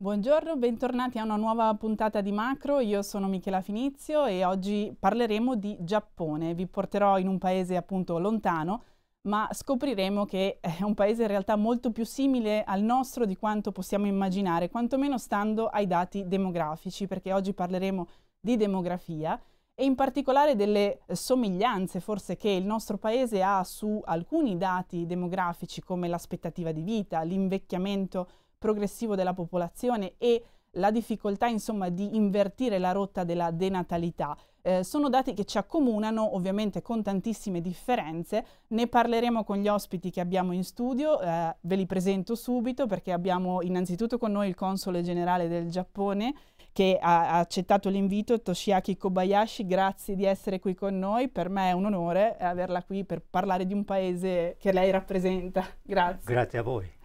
Buongiorno, bentornati a una nuova puntata di Macro. Io sono Michela Finizio e oggi parleremo di Giappone. Vi porterò in un paese appunto lontano, ma scopriremo che è un paese in realtà molto più simile al nostro di quanto possiamo immaginare, quantomeno stando ai dati demografici, perché oggi parleremo di demografia e in particolare delle somiglianze forse che il nostro paese ha su alcuni dati demografici come l'aspettativa di vita, l'invecchiamento progressivo della popolazione e la difficoltà insomma di invertire la rotta della denatalità. Eh, sono dati che ci accomunano ovviamente con tantissime differenze, ne parleremo con gli ospiti che abbiamo in studio, eh, ve li presento subito perché abbiamo innanzitutto con noi il console generale del Giappone che ha accettato l'invito, Toshiaki Kobayashi, grazie di essere qui con noi, per me è un onore averla qui per parlare di un paese che lei rappresenta, grazie. Grazie a voi.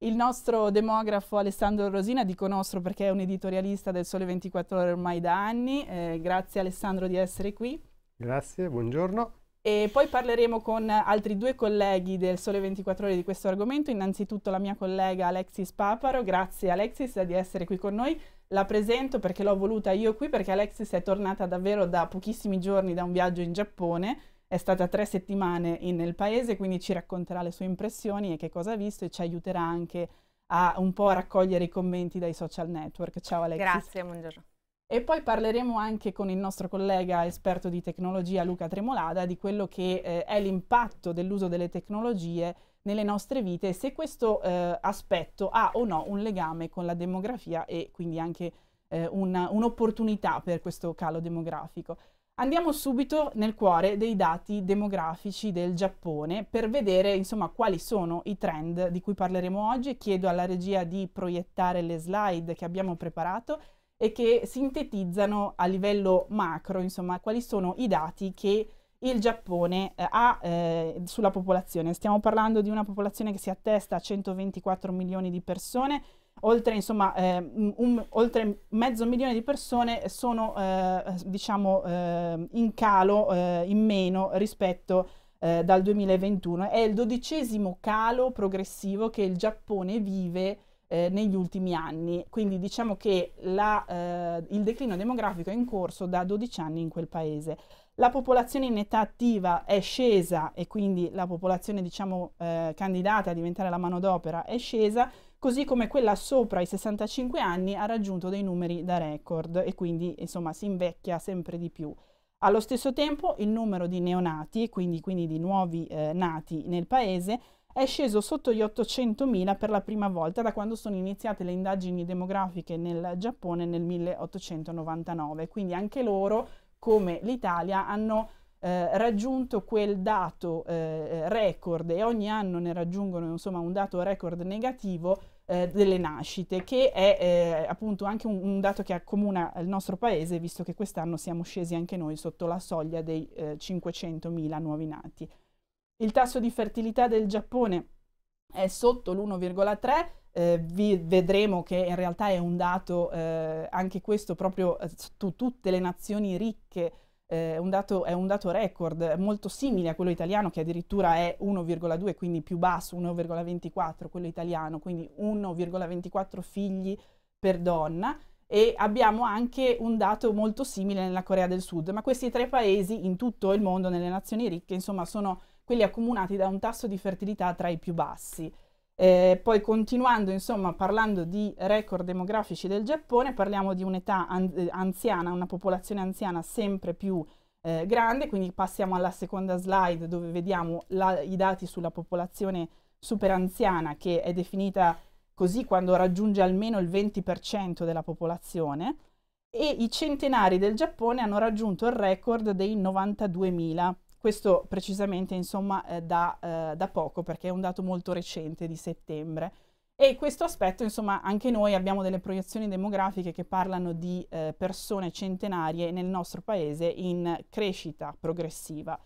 Il nostro demografo Alessandro Rosina, dico nostro perché è un editorialista del Sole 24 Ore ormai da anni. Eh, grazie Alessandro di essere qui. Grazie, buongiorno. E poi parleremo con altri due colleghi del Sole 24 Ore di questo argomento. Innanzitutto la mia collega Alexis Paparo. Grazie Alexis di essere qui con noi. La presento perché l'ho voluta io qui perché Alexis è tornata davvero da pochissimi giorni da un viaggio in Giappone è stata tre settimane nel paese, quindi ci racconterà le sue impressioni e che cosa ha visto e ci aiuterà anche a un po' raccogliere i commenti dai social network. Ciao Alexis. Grazie, buongiorno. E poi parleremo anche con il nostro collega esperto di tecnologia Luca Tremolada di quello che eh, è l'impatto dell'uso delle tecnologie nelle nostre vite e se questo eh, aspetto ha o no un legame con la demografia e quindi anche eh, un'opportunità per questo calo demografico. Andiamo subito nel cuore dei dati demografici del Giappone per vedere insomma quali sono i trend di cui parleremo oggi. Chiedo alla regia di proiettare le slide che abbiamo preparato e che sintetizzano a livello macro insomma quali sono i dati che il Giappone eh, ha eh, sulla popolazione. Stiamo parlando di una popolazione che si attesta a 124 milioni di persone Oltre, insomma, eh, un, oltre, mezzo milione di persone sono eh, diciamo, eh, in calo, eh, in meno rispetto eh, dal 2021. È il dodicesimo calo progressivo che il Giappone vive eh, negli ultimi anni. Quindi diciamo che la, il declino demografico è in corso da 12 anni in quel paese. La popolazione in età attiva è scesa e quindi la popolazione diciamo, candidata a diventare la manodopera è scesa così come quella sopra i 65 anni ha raggiunto dei numeri da record e quindi insomma si invecchia sempre di più. Allo stesso tempo il numero di neonati, quindi, quindi di nuovi eh, nati nel paese, è sceso sotto gli 800.000 per la prima volta da quando sono iniziate le indagini demografiche nel Giappone nel 1899, quindi anche loro, come l'Italia, hanno eh, raggiunto quel dato eh, eh, record e ogni anno ne raggiungono insomma, un dato record negativo eh, delle nascite, che è eh, appunto anche un, un, dato che accomuna il nostro paese, visto che quest'anno siamo scesi anche noi sotto la soglia dei 500.000 eh, nuovi nati. Il tasso di fertilità del Giappone è sotto l'1,3, eh, vedremo che in realtà è un dato, eh, anche questo proprio su tutte le nazioni ricche eh, un dato, è un dato record molto simile a quello italiano che addirittura è 1,2, quindi più basso, 1,24 quello italiano, quindi 1,24 figli per donna e abbiamo anche un dato molto simile nella Corea del Sud, ma questi tre paesi in tutto il mondo, nelle nazioni ricche, insomma, sono quelli accomunati da un tasso di fertilità tra i più bassi. Eh, poi continuando, insomma, parlando di record demografici del Giappone, parliamo di un'età an eh, anziana, una popolazione anziana sempre più eh, grande, quindi passiamo alla seconda slide dove vediamo la, i dati sulla popolazione superanziana che è definita così quando raggiunge almeno il 20% della popolazione e i centenari del Giappone hanno raggiunto il record dei 92.000 questo precisamente insomma eh, da, eh, da, poco perché è un dato molto recente di settembre. E questo aspetto, insomma, anche noi abbiamo delle proiezioni demografiche che parlano di eh, persone centenarie nel nostro paese in crescita progressiva.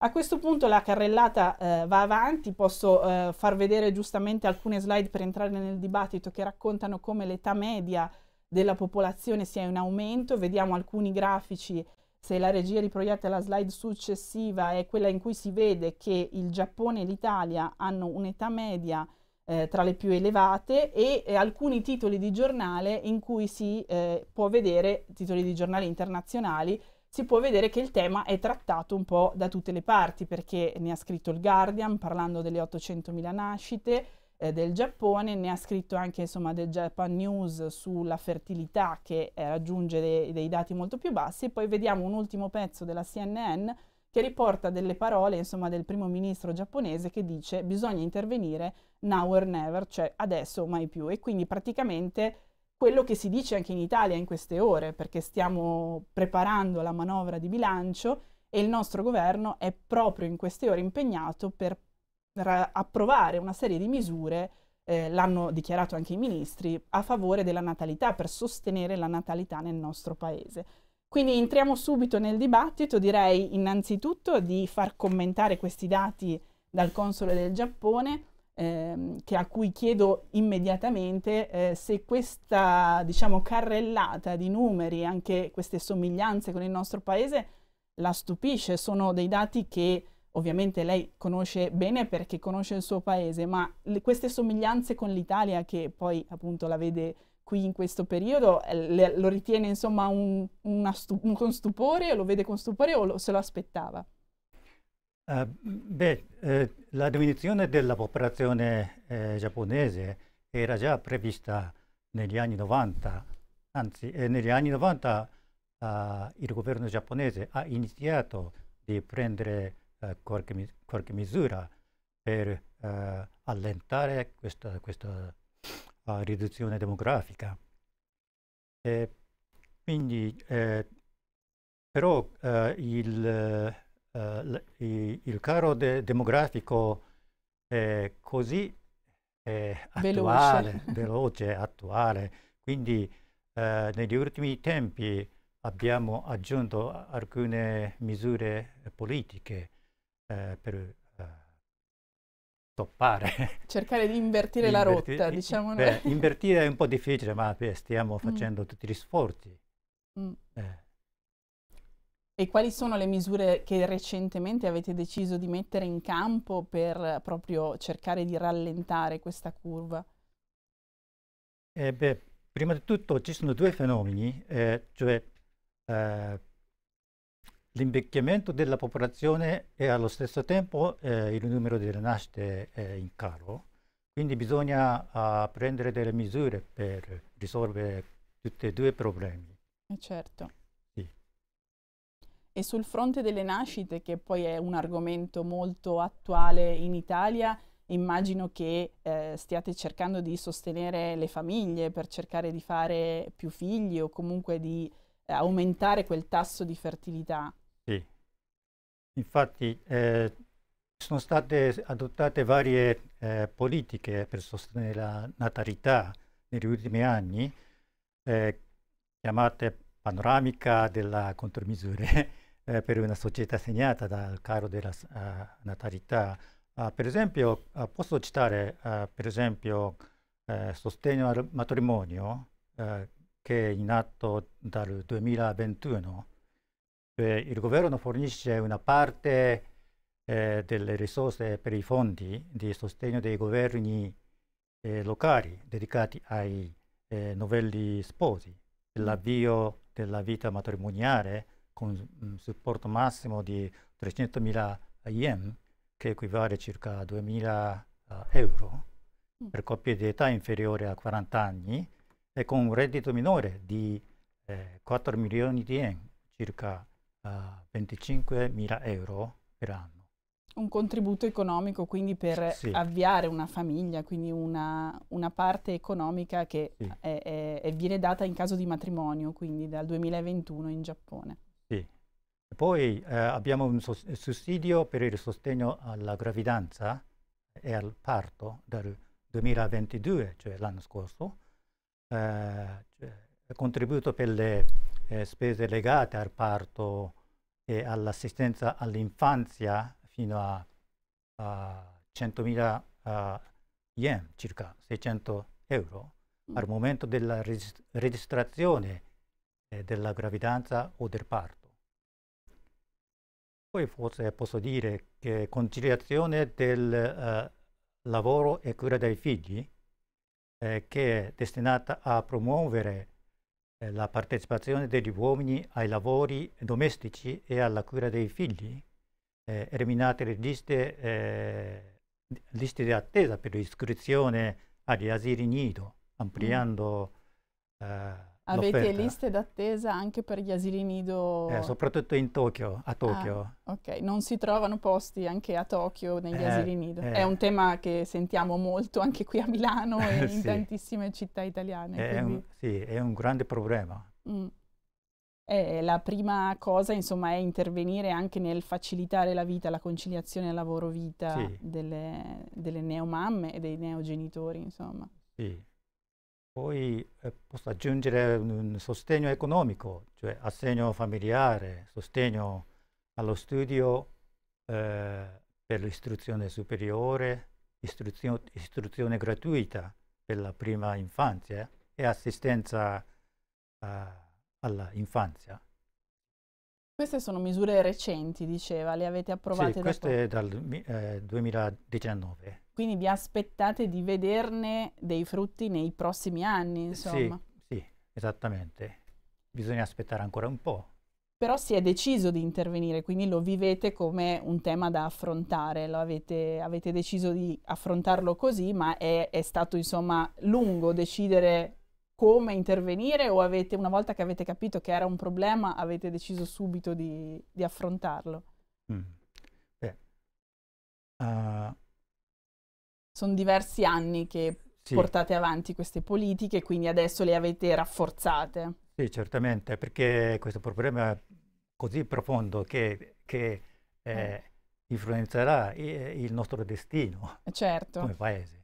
A questo punto la carrellata eh, va avanti, posso eh, far vedere giustamente alcune slide per entrare nel dibattito che raccontano come l'età media della popolazione sia in aumento, vediamo alcuni grafici se la regia riproietta la slide successiva è quella in cui si vede che il Giappone e l'Italia hanno un'età media eh, tra le più elevate e, e eh, alcuni titoli di giornale in cui si eh, può vedere, titoli di giornali internazionali, si può vedere che il tema è trattato un po' da tutte le parti perché ne ha scritto il Guardian parlando delle 800.000 nascite, eh, del Giappone, ne ha scritto anche insomma, del Japan News sulla fertilità che eh, raggiunge dei, dei dati molto più bassi e poi vediamo un ultimo pezzo della CNN che riporta delle parole insomma, del primo ministro giapponese che dice bisogna intervenire now or never, cioè adesso o mai più. E quindi praticamente quello che si dice anche in Italia in queste ore, perché stiamo preparando la manovra di bilancio e il nostro governo è proprio in queste ore impegnato per per eh, approvare una serie di misure, eh, l'hanno dichiarato anche i ministri, a favore della natalità, per sostenere la natalità nel nostro paese. Quindi entriamo subito nel dibattito, direi innanzitutto di far commentare questi dati dal console del Giappone, ehm, a cui chiedo immediatamente eh, se questa diciamo, carrellata di numeri, anche queste somiglianze con il nostro paese, la stupisce, sono dei dati che ovviamente lei conosce bene perché conosce il suo paese, ma le, queste somiglianze con l'Italia, che poi appunto la vede qui in questo periodo, eh, le, lo ritiene insomma un, stu- un, con stupore, lo vede con stupore o lo, se lo aspettava? Uh, beh, eh, la diminuzione della popolazione eh, giapponese era già prevista negli anni 90, anzi eh, negli anni 90 uh, eh, il governo giapponese ha iniziato di prendere eh, qualche, qualche, misura per eh, allentare questa, questa eh, riduzione demografica. E quindi, però il, il caro de demografico è così è attuale, veloce. veloce, attuale. Quindi eh, negli ultimi tempi abbiamo aggiunto alcune misure politiche eh, per eh, stoppare. Cercare di invertire, la rotta, diciamo beh, noi. Invertire è un po' difficile, ma stiamo mm. facendo mm. tutti gli sforzi. Mm. Eh. E quali sono le misure che recentemente avete deciso di mettere in campo per proprio cercare di rallentare questa curva? Eh beh, prima di tutto ci sono due fenomeni, eh, cioè eh, L'invecchiamento della popolazione e allo stesso tempo eh, il numero delle nascite è in calo, quindi bisogna uh, prendere delle misure per risolvere tutti e due i problemi. Eh, certo. Sì. E sul fronte delle nascite, che poi è un argomento molto attuale in Italia, immagino che eh, stiate cercando di sostenere le famiglie per cercare di fare più figli o comunque di eh, aumentare quel tasso di fertilità. Infatti eh, sono state adottate varie eh, politiche per sostenere la natalità negli ultimi anni, eh, chiamate panoramica delle contromisure eh, per una società segnata dal caro della uh, natalità. Uh, per esempio, uh, posso citare ah, per esempio eh, sostegno al matrimonio che è in atto dal 2021 cioè il governo fornisce una parte eh, delle risorse per i fondi di sostegno dei governi eh, locali dedicati ai eh, novelli sposi, l'avvio della vita matrimoniale con un supporto massimo di 300.000 yen, che equivale a circa 2.000 uh, euro, mm. per coppie di età inferiore a 40 anni e con un reddito minore di eh, 4 milioni di yen, circa uh, 25.000 euro per anno. Un contributo economico quindi per sì. avviare una famiglia, quindi una, una parte economica che sì. è, è, viene data in caso di matrimonio, quindi dal 2021 in Giappone. Sì. Poi eh, abbiamo un sussidio per il sostegno alla gravidanza e al parto dal 2022, cioè l'anno scorso, eh, cioè, contributo per le eh, spese legate al parto e all'assistenza all'infanzia fino a, a 100.000 uh, yen, circa 600 euro, mm. al momento della regist registrazione eh, della gravidanza o del parto. Poi forse posso dire che conciliazione del uh, lavoro e cura dei figli, eh, che è destinata a promuovere eh, la partecipazione degli uomini ai lavori domestici e alla cura dei figli, eh, eliminate le liste, eh, liste di attesa per l'iscrizione agli asili nido, ampliando mm. eh, Avete liste d'attesa anche per gli asili nido? Eh, soprattutto in Tokyo, a Tokyo. Ah, ok, non si trovano posti anche a Tokyo negli eh, asili nido. Eh. È un tema che sentiamo molto anche qui a Milano e in tantissime città italiane. È un, sì, è un grande problema. Mm. Eh, la prima cosa, insomma, è intervenire anche nel facilitare la vita, la conciliazione lavoro-vita sì. delle, delle neomamme e dei neogenitori, insomma. Sì poi eh, posso aggiungere un sostegno economico, cioè assegno familiare, sostegno allo studio eh, per l'istruzione superiore, istruzio, istruzione gratuita per la prima infanzia eh, e assistenza eh, all'infanzia. Queste sono misure recenti, diceva, le avete approvate? Sì, queste dopo... dal eh, 2019. Quindi vi aspettate di vederne dei frutti nei prossimi anni, insomma. Sì, sì, esattamente. Bisogna aspettare ancora un po'. Però si è deciso di intervenire, quindi lo vivete come un tema da affrontare, avete, avete, deciso di affrontarlo così, ma è, è stato insomma lungo decidere come intervenire o avete, una volta che avete capito che era un problema, avete deciso subito di, di affrontarlo? Mm. Beh, uh, sono diversi anni che sì. portate avanti queste politiche, quindi adesso le avete rafforzate. Sì, certamente, perché questo problema è così profondo che, che eh, eh. influenzerà eh, il nostro destino eh, certo. come paese.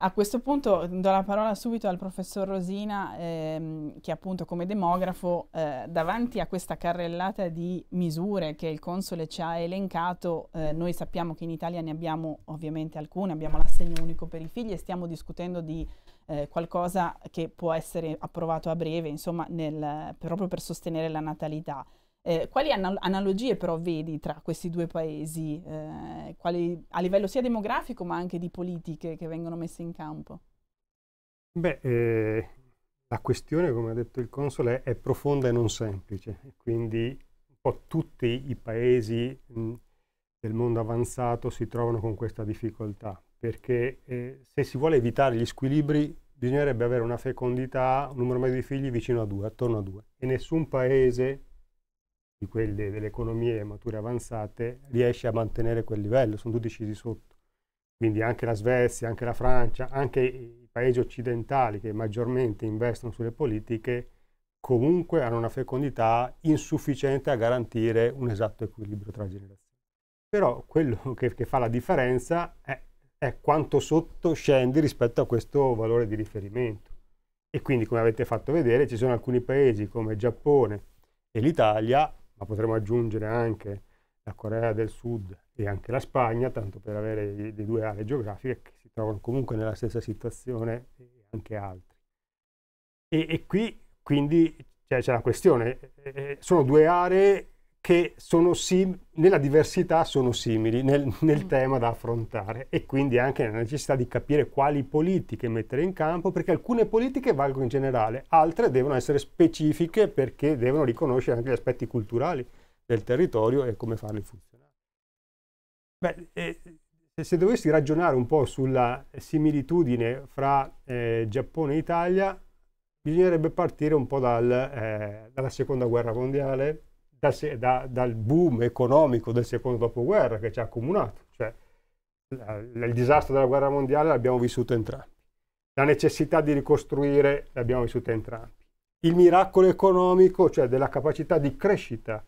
A questo punto do la parola subito al professor Rosina, ehm, che appunto come demografo, eh, davanti a questa carrellata di misure che il Console ci ha elencato, eh, noi sappiamo che in Italia ne abbiamo ovviamente alcune, abbiamo l'assegno unico per i figli e stiamo discutendo di eh, qualcosa che può essere approvato a breve, insomma, nel, proprio per sostenere la natalità. Eh, quali anal- analogie però vedi tra questi due paesi, eh, quali, a livello sia demografico ma anche di politiche che vengono messe in campo? Beh, eh, la questione, come ha detto il Console, è, profonda e non semplice, quindi un po' tutti i paesi mh, del mondo avanzato si trovano con questa difficoltà, perché eh, se si vuole evitare gli squilibri bisognerebbe avere una fecondità, un numero medio di figli vicino a due, attorno a due, e nessun paese di quelle delle economie mature avanzate riesce a mantenere quel livello, sono tutti scesi sotto. Quindi anche la Svezia, anche la Francia, anche i paesi occidentali che maggiormente investono sulle politiche comunque hanno una fecondità insufficiente a garantire un esatto equilibrio tra generazioni. Però quello che, che fa la differenza è, è quanto sotto scendi rispetto a questo valore di riferimento. E quindi, come avete fatto vedere, ci sono alcuni paesi come il Giappone e l'Italia ma potremmo aggiungere anche la Corea del Sud e anche la Spagna, tanto per avere le due aree geografiche che si trovano comunque nella stessa situazione e anche altri. E, e qui quindi c'è la questione, eh, sono due aree che sim- nella diversità sono simili nel, nel mm. tema da affrontare e quindi anche nella necessità di capire quali politiche mettere in campo perché alcune politiche valgono in generale, altre devono essere specifiche perché devono riconoscere anche gli aspetti culturali del territorio e come farli funzionare. Beh, eh, se dovessi ragionare un po' sulla similitudine fra eh, Giappone e Italia, bisognerebbe partire un po' dal, eh, dalla seconda guerra mondiale, da, da, dal boom economico del secondo dopoguerra che ci ha accomunato. Cioè, la, il disastro della guerra mondiale l'abbiamo vissuto entrambi. La necessità di ricostruire l'abbiamo vissuta entrambi. Il miracolo economico, cioè della capacità di crescita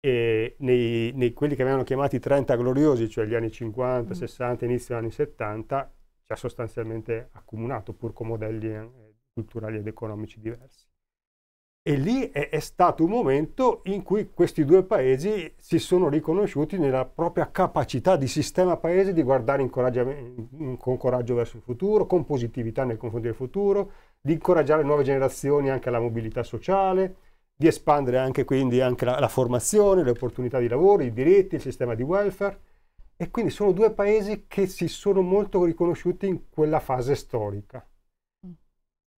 eh, nei, nei, quelli che avevano chiamati 30 gloriosi, cioè gli anni 50, mm. 60, inizio degli anni 70, ci ha sostanzialmente accomunato, pur con modelli eh, culturali ed economici diversi e lì è, è, stato un momento in cui questi due paesi si sono riconosciuti nella propria capacità di sistema paese di guardare in, in, con coraggio verso il futuro, con positività nei confronti del futuro, di incoraggiare nuove generazioni anche alla mobilità sociale, di espandere anche quindi anche la, la formazione, le opportunità di lavoro, i diritti, il sistema di welfare. E quindi sono due paesi che si sono molto riconosciuti in quella fase storica. Mm.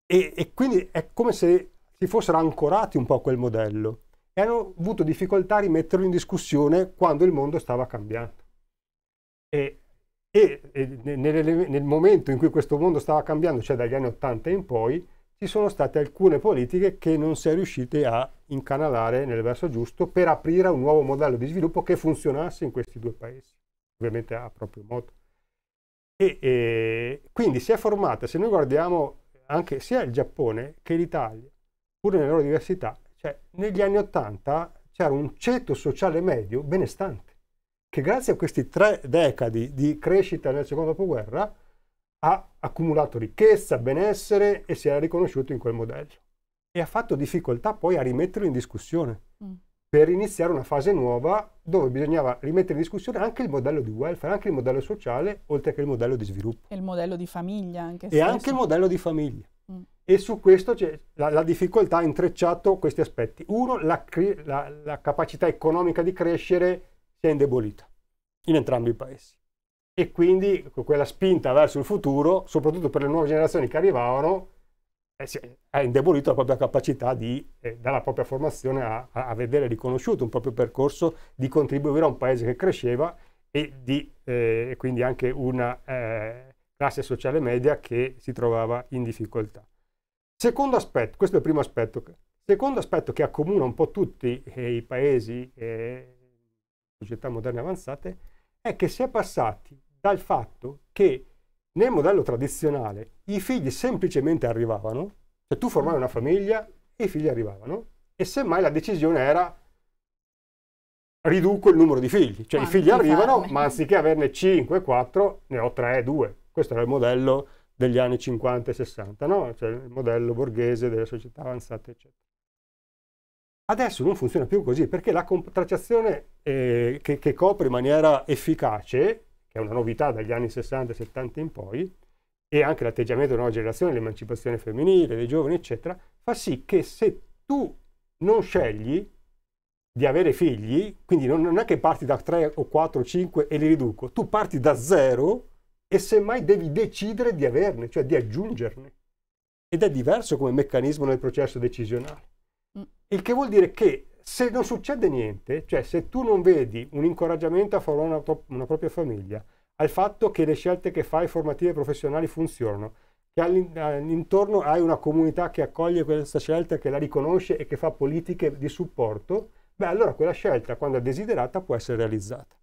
e, e quindi è come se si fossero ancorati un po' a quel modello e hanno avuto difficoltà a rimetterlo in discussione quando il mondo stava cambiando. E, e, e nel, nel, momento in cui questo mondo stava cambiando, cioè dagli anni 80 in poi, ci sono state alcune politiche che non si è riuscite a incanalare nel verso giusto per aprire un nuovo modello di sviluppo che funzionasse in questi due paesi, ovviamente a proprio modo. E, e quindi si è formata, se noi guardiamo anche sia il Giappone che l'Italia, pure nella loro diversità, cioè negli anni Ottanta c'era un ceto sociale medio benestante, che grazie a questi tre decadi di crescita nel secondo dopoguerra ha accumulato ricchezza, benessere e si era riconosciuto in quel modello. E ha fatto difficoltà poi a rimetterlo in discussione, mm. per iniziare una fase nuova dove bisognava rimettere in discussione anche il modello di welfare, anche il modello sociale, oltre che il modello di sviluppo. E il modello di famiglia anche. E stesso. anche il modello di famiglia e su questo c'è la, la, difficoltà ha intrecciato questi aspetti. Uno, la, la, la capacità economica di crescere si è indebolita in entrambi i paesi e quindi quella spinta verso il futuro, soprattutto per le nuove generazioni che arrivavano, eh, ha indebolito la propria capacità di, eh, dalla propria formazione, a, a, vedere riconosciuto un proprio percorso di contribuire a un paese che cresceva e di, eh, quindi anche una eh, classe sociale media che si trovava in difficoltà. Secondo aspetto, questo è il primo aspetto. Secondo aspetto che accomuna un po' tutti eh, i paesi e eh, società moderne avanzate è che si è passati dal fatto che nel modello tradizionale i figli semplicemente arrivavano, cioè tu formavi una famiglia e i figli arrivavano e semmai la decisione era riduco il numero di figli, cioè Quanti i figli arrivano farne? ma anziché averne 5, 4 ne ho 3, 2. Questo era il modello degli anni 50 e 60, no? cioè il modello borghese delle società avanzate, eccetera. Adesso non funziona più così perché la tracciazione eh, che, che, copre in maniera efficace, che è una novità dagli anni 60 e 70 in poi, e anche l'atteggiamento della nuova generazione, l'emancipazione femminile, dei giovani, eccetera, fa sì che se tu non scegli di avere figli, quindi non, non è che parti da 3 o 4 o 5 e li riduco, tu parti da zero e semmai devi decidere di averne, cioè di aggiungerne. Ed è diverso come meccanismo nel processo decisionale. Mm. Il che vuol dire che se non succede niente, cioè se tu non vedi un incoraggiamento a formare una, una propria famiglia, al fatto che le scelte che fai formative e professionali funzionano, che all'intorno hai una comunità che accoglie questa scelta, che la riconosce e che fa politiche di supporto, beh allora quella scelta, quando è desiderata, può essere realizzata.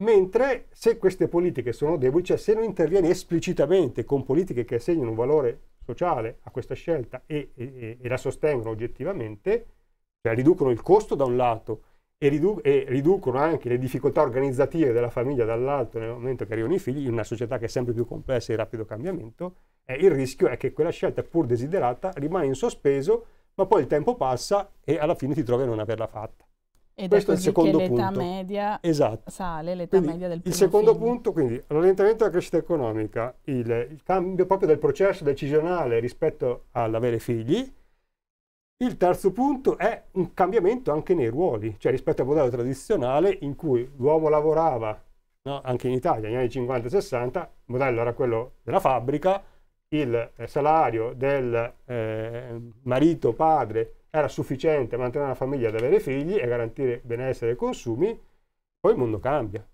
Mentre se queste politiche sono deboli, cioè se non intervieni esplicitamente con politiche che assegnano un valore sociale a questa scelta e, e, e la sostengono oggettivamente, cioè riducono il costo da un lato e, ridu e, riducono anche le difficoltà organizzative della famiglia dall'altro nel momento che arrivano i figli, in una società che è sempre più complessa e in rapido cambiamento, eh, il rischio è che quella scelta pur desiderata rimane in sospeso, ma poi il tempo passa e alla fine ti trovi a non averla fatta. Ed Questo è, è il secondo l'età punto. media esatto. sale, l'età quindi, media del primo Il secondo figlio. punto, quindi, l'orientamento alla crescita economica, il, il, cambio proprio del processo decisionale rispetto all'avere figli. Il terzo punto è un cambiamento anche nei ruoli, cioè rispetto al modello tradizionale in cui l'uomo lavorava, no? anche in Italia, negli anni 50 e 60, il modello era quello della fabbrica, il eh, salario del eh, marito, padre era sufficiente mantenere una famiglia ad avere figli e garantire benessere e consumi, poi il mondo cambia.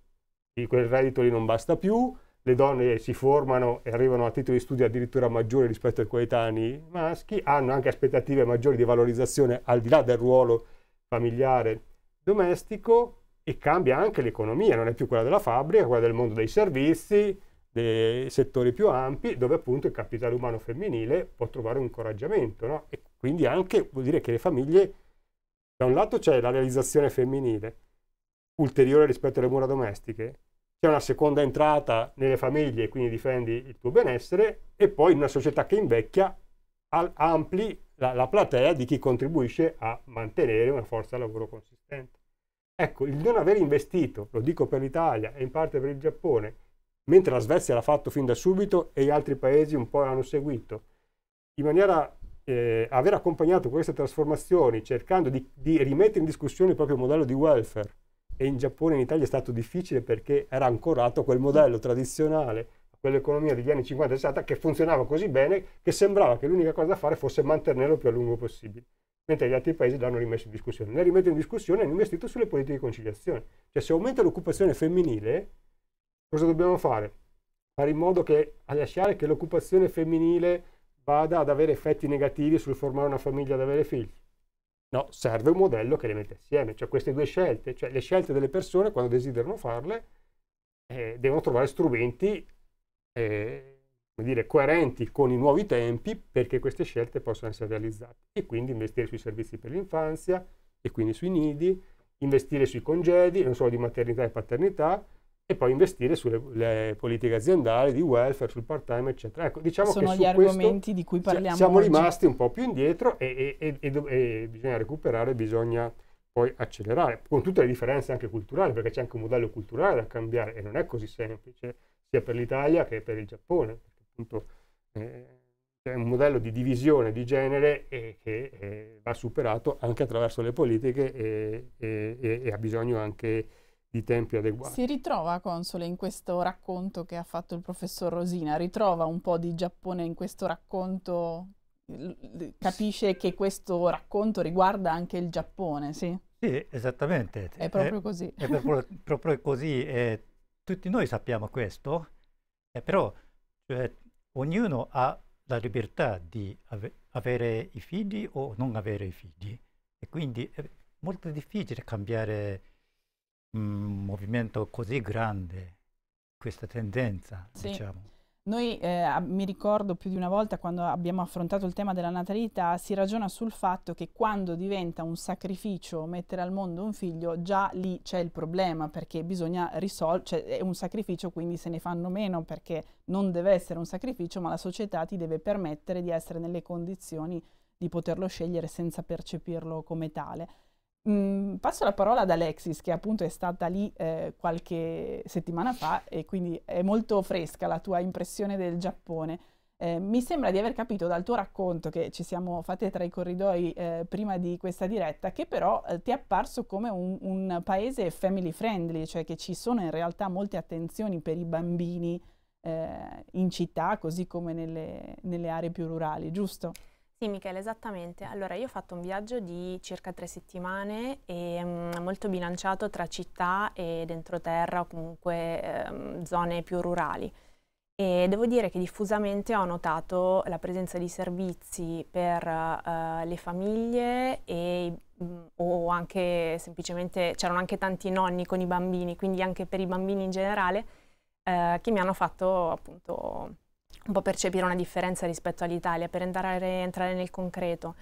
E quel reddito lì non basta più, le donne si formano e arrivano a titoli di studio addirittura maggiori rispetto ai coetanei maschi, hanno anche aspettative maggiori di valorizzazione al di là del ruolo familiare domestico e cambia anche l'economia, non è più quella della fabbrica, è quella del mondo dei servizi, dei settori più ampi, dove appunto il capitale umano femminile può trovare un incoraggiamento. No? E quindi anche vuol dire che le famiglie, da un lato c'è la realizzazione femminile, ulteriore rispetto alle mura domestiche, c'è una seconda entrata nelle famiglie, quindi difendi il tuo benessere, e poi in una società che invecchia ampli la, la platea di chi contribuisce a mantenere una forza lavoro consistente. Ecco, il non aver investito, lo dico per l'Italia e in parte per il Giappone, mentre la Svezia l'ha fatto fin da subito e gli altri paesi un po' l'hanno seguito, in maniera eh, aver accompagnato queste trasformazioni cercando di, di, rimettere in discussione il proprio modello di welfare e in Giappone e in Italia è stato difficile perché era ancorato a quel modello tradizionale, a quell'economia degli anni 50 e 60 che funzionava così bene che sembrava che l'unica cosa da fare fosse mantenerlo più a lungo possibile mentre gli altri paesi l'hanno rimesso in discussione. Ne rimettono in discussione e hanno investito sulle politiche di conciliazione. Cioè se aumenta l'occupazione femminile, cosa dobbiamo fare? Fare in modo che, a lasciare che l'occupazione femminile vada ad avere effetti negativi sul formare una famiglia ad avere figli. No, serve un modello che le mette assieme, cioè queste due scelte, cioè le scelte delle persone quando desiderano farle eh, devono trovare strumenti eh, dire, coerenti con i nuovi tempi perché queste scelte possano essere realizzate e quindi investire sui servizi per l'infanzia e quindi sui nidi, investire sui congedi, non solo di maternità e paternità, e poi investire sulle politiche aziendali, di welfare, sul part-time, eccetera. Ecco, diciamo Sono che gli argomenti di cui parliamo. Siamo oggi. rimasti un po' più indietro e, e, e, e, bisogna recuperare, bisogna poi accelerare, con tutte le differenze anche culturali, perché c'è anche un modello culturale da cambiare e non è così semplice sia per l'Italia che per il Giappone, perché appunto eh, c'è un modello di divisione di genere che eh, va superato anche attraverso le politiche e ha bisogno anche di tempi adeguati. Si ritrova, Console, in questo racconto che ha fatto il professor Rosina, ritrova un po' di Giappone in questo racconto, capisce che questo racconto riguarda anche il Giappone, sì? Sì, esattamente. È proprio è, eh, così. È proprio, proprio così, eh, tutti noi sappiamo questo, eh, però cioè, ognuno ha la libertà di ave avere i figli o non avere i figli e quindi è molto difficile cambiare un movimento così grande, questa tendenza, sì. diciamo. Noi, eh, mi ricordo più di una volta quando abbiamo affrontato il tema della natalità, si ragiona sul fatto che quando diventa un sacrificio mettere al mondo un figlio, già lì c'è il problema perché bisogna risolvere, cioè è un sacrificio quindi se ne fanno meno perché non deve essere un sacrificio ma la società ti deve permettere di essere nelle condizioni di poterlo scegliere senza percepirlo come tale. Mm, passo la parola ad Alexis, che appunto è stata lì eh, qualche settimana fa e quindi è molto fresca la tua impressione del Giappone. Eh, mi sembra di aver capito dal tuo racconto che ci siamo fatte tra i corridoi eh, prima di questa diretta, che però eh, ti è apparso come un, un, paese family friendly, cioè che ci sono in realtà molte attenzioni per i bambini eh, in città, così come nelle, nelle aree più rurali, giusto? Sì Michele, esattamente. Allora io ho fatto un viaggio di circa tre settimane e mh, mm, molto bilanciato tra città e dentroterra o comunque ehm, zone più rurali. E devo dire che diffusamente ho notato la presenza di servizi per uh, le famiglie e, mh, mm, o anche semplicemente c'erano anche tanti nonni con i bambini, quindi anche per i bambini in generale, uh, che mi hanno fatto appunto un po' percepire una differenza rispetto all'Italia, per entrare, entrare nel concreto.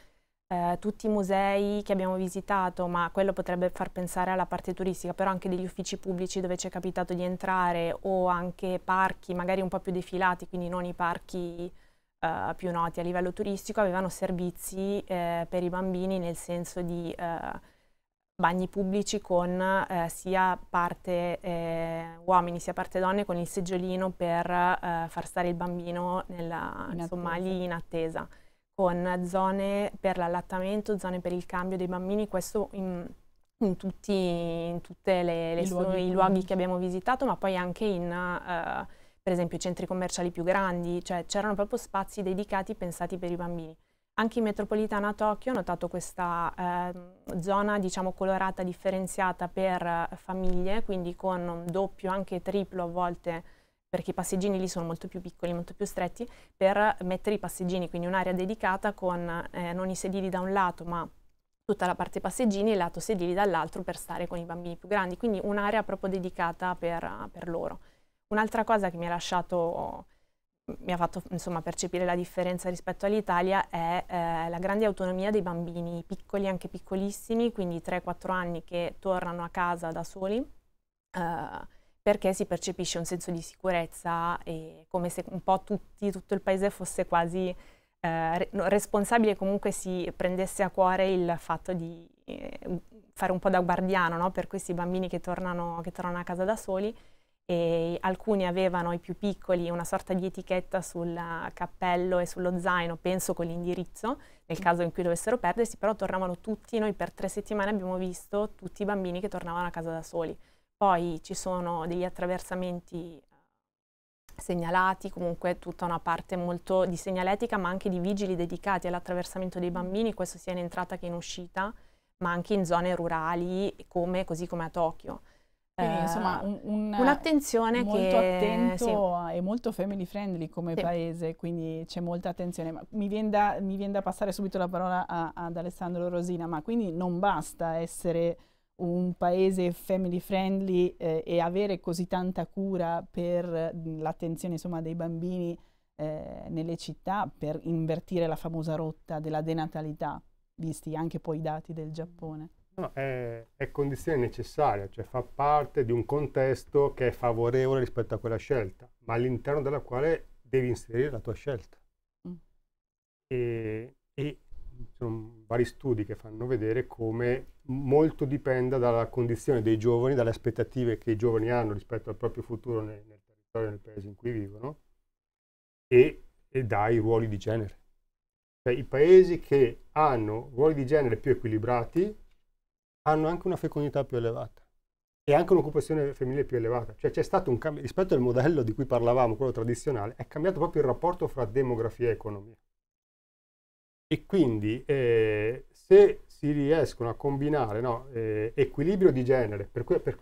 Eh, tutti i musei che abbiamo visitato, ma quello potrebbe far pensare alla parte turistica, però anche degli uffici pubblici dove ci è capitato di entrare o anche parchi magari un po' più defilati, quindi non i parchi eh, più noti a livello turistico, avevano servizi eh, per i bambini nel senso di eh, bagni pubblici con eh, sia parte eh, uomini sia parte donne con il seggiolino per eh, far stare il bambino nella, in insomma, lì in attesa, con zone per l'allattamento, zone per il cambio dei bambini, questo in, in tutti in le, le I, luoghi. i, luoghi. che abbiamo visitato, ma poi anche in eh, per esempio i centri commerciali più grandi, cioè c'erano proprio spazi dedicati pensati per i bambini. Anche in metropolitana Tokyo ho notato questa eh, zona diciamo colorata differenziata per eh, famiglie, quindi con un doppio, anche triplo a volte, perché i passeggini lì sono molto più piccoli, molto più stretti, per mettere i passeggini, quindi un'area dedicata con eh, non i sedili da un lato, ma tutta la parte passeggini e il lato sedili dall'altro per stare con i bambini più grandi, quindi un'area proprio dedicata per, per loro. Un'altra cosa che mi ha lasciato mi ha fatto insomma, percepire la differenza rispetto all'Italia è eh, la grande autonomia dei bambini piccoli, anche piccolissimi, quindi 3-4 anni che tornano a casa da soli, eh, perché si percepisce un senso di sicurezza e come se un po' tutti, tutto il paese fosse quasi eh, responsabile, comunque si prendesse a cuore il fatto di eh, fare un po' da guardiano no? per questi bambini che tornano, che tornano a casa da soli e alcuni avevano i più piccoli una sorta di etichetta sul cappello e sullo zaino, penso con l'indirizzo, nel caso in cui dovessero perdersi, però tornavano tutti, noi per tre settimane abbiamo visto tutti i bambini che tornavano a casa da soli. Poi ci sono degli attraversamenti eh, segnalati, comunque tutta una parte molto di segnaletica, ma anche di vigili dedicati all'attraversamento dei mm. bambini, questo sia in entrata che in uscita, ma anche in zone rurali, come, così come a Tokyo. Quindi, eh, insomma, un, un, un'attenzione molto che... attento sì. e molto family friendly come sì. paese, quindi c'è molta attenzione. Ma mi viene da, mi viene da passare subito la parola a, ad Alessandro Rosina, ma quindi non basta essere un paese family friendly eh, e avere così tanta cura per mm, l'attenzione insomma, dei bambini eh, nelle città per invertire la famosa rotta della denatalità, visti anche poi i dati del Giappone. No, è, è, condizione necessaria, cioè fa parte di un contesto che è favorevole rispetto a quella scelta, ma all'interno della quale devi inserire la tua scelta. Mm. E, e sono vari studi che fanno vedere come molto dipenda dalla condizione dei giovani, dalle aspettative che i giovani hanno rispetto al proprio futuro nel, nel territorio, nel paese in cui vivono, e, e dai ruoli di genere. Cioè, I paesi che hanno ruoli di genere più equilibrati hanno anche una fecondità più elevata e anche un'occupazione femminile più elevata. Cioè c'è stato un cambio, rispetto al modello di cui parlavamo, quello tradizionale, è cambiato proprio il rapporto fra demografia e economia. E quindi eh, se si riescono a combinare no, eh, equilibrio di genere, per cui, per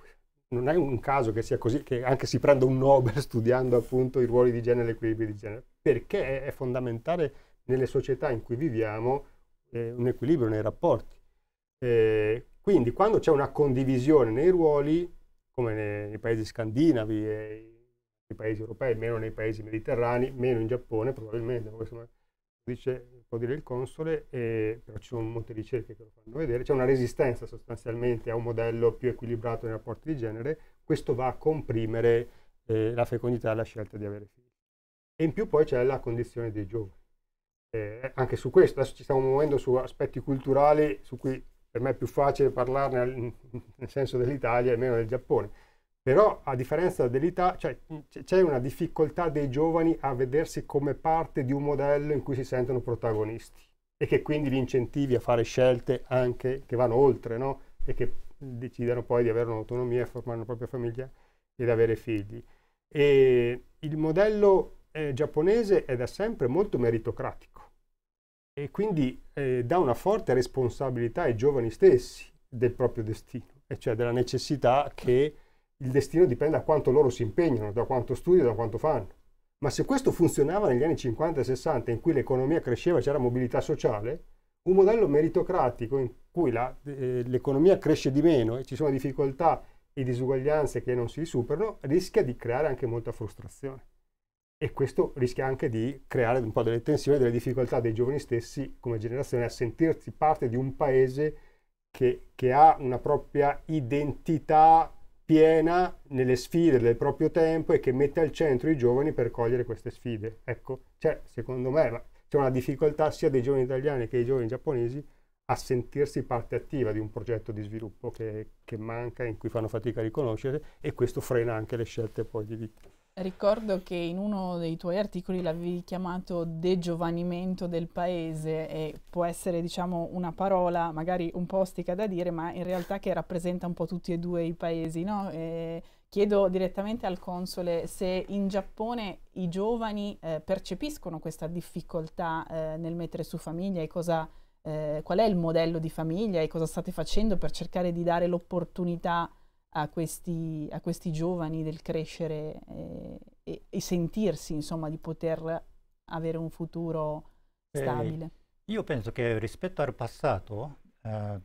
non è un caso che sia così, che anche si prenda un Nobel studiando appunto i ruoli di genere e l'equilibrio di genere, perché è, fondamentale nelle società in cui viviamo eh, un equilibrio nei rapporti. Eh, quindi quando c'è una condivisione nei ruoli, come nei, nei paesi scandinavi e nei paesi europei, meno nei paesi mediterranei, meno in Giappone probabilmente, come sono, dice, può dire il console, e, però ci sono molte ricerche che lo fanno vedere, c'è una resistenza sostanzialmente a un modello più equilibrato nei rapporti di genere, questo va a comprimere eh, la fecondità e la scelta di avere figli. E in più poi c'è la condizione dei giovani. Eh, anche su questo, adesso ci stiamo muovendo su aspetti culturali su cui per me è più facile parlarne nel, nel senso dell'Italia e meno del Giappone, però a differenza dell'Italia cioè, c'è una difficoltà dei giovani a vedersi come parte di un modello in cui si sentono protagonisti e che quindi li incentivi a fare scelte anche che vanno oltre no? e che decidano poi di avere un'autonomia, formare una propria famiglia ed avere figli. E il modello eh, giapponese è da sempre molto meritocratico e quindi eh, dà una forte responsabilità ai giovani stessi del proprio destino, e cioè della necessità che il destino dipenda da quanto loro si impegnano, da quanto studiano, da quanto fanno. Ma se questo funzionava negli anni 50 e 60, in cui l'economia cresceva, e c'era mobilità sociale, un modello meritocratico in cui eh, l'economia eh, cresce di meno e ci sono difficoltà e disuguaglianze che non si superano, rischia di creare anche molta frustrazione e questo rischia anche di creare un po' delle tensioni, delle difficoltà dei giovani stessi come generazione a sentirsi parte di un paese che, che ha una propria identità piena nelle sfide del proprio tempo e che mette al centro i giovani per cogliere queste sfide. Ecco, cioè, secondo me c'è una difficoltà sia dei giovani italiani che dei giovani giapponesi a sentirsi parte attiva di un progetto di sviluppo che, che manca, in cui fanno fatica a riconoscere e questo frena anche le scelte poi di vita. Ricordo che in uno dei tuoi articoli l'avevi chiamato degiovanimento del paese e può essere diciamo una parola magari un po' ostica da dire ma in realtà che rappresenta un po' tutti e due i paesi. No? E chiedo direttamente al console se in Giappone i giovani eh, percepiscono questa difficoltà eh, nel mettere su famiglia e cosa, eh, qual è il modello di famiglia e cosa state facendo per cercare di dare l'opportunità a a questi, a questi giovani del crescere eh, e, e, sentirsi insomma di poter avere un futuro eh, stabile? Eh, io penso che rispetto al passato eh,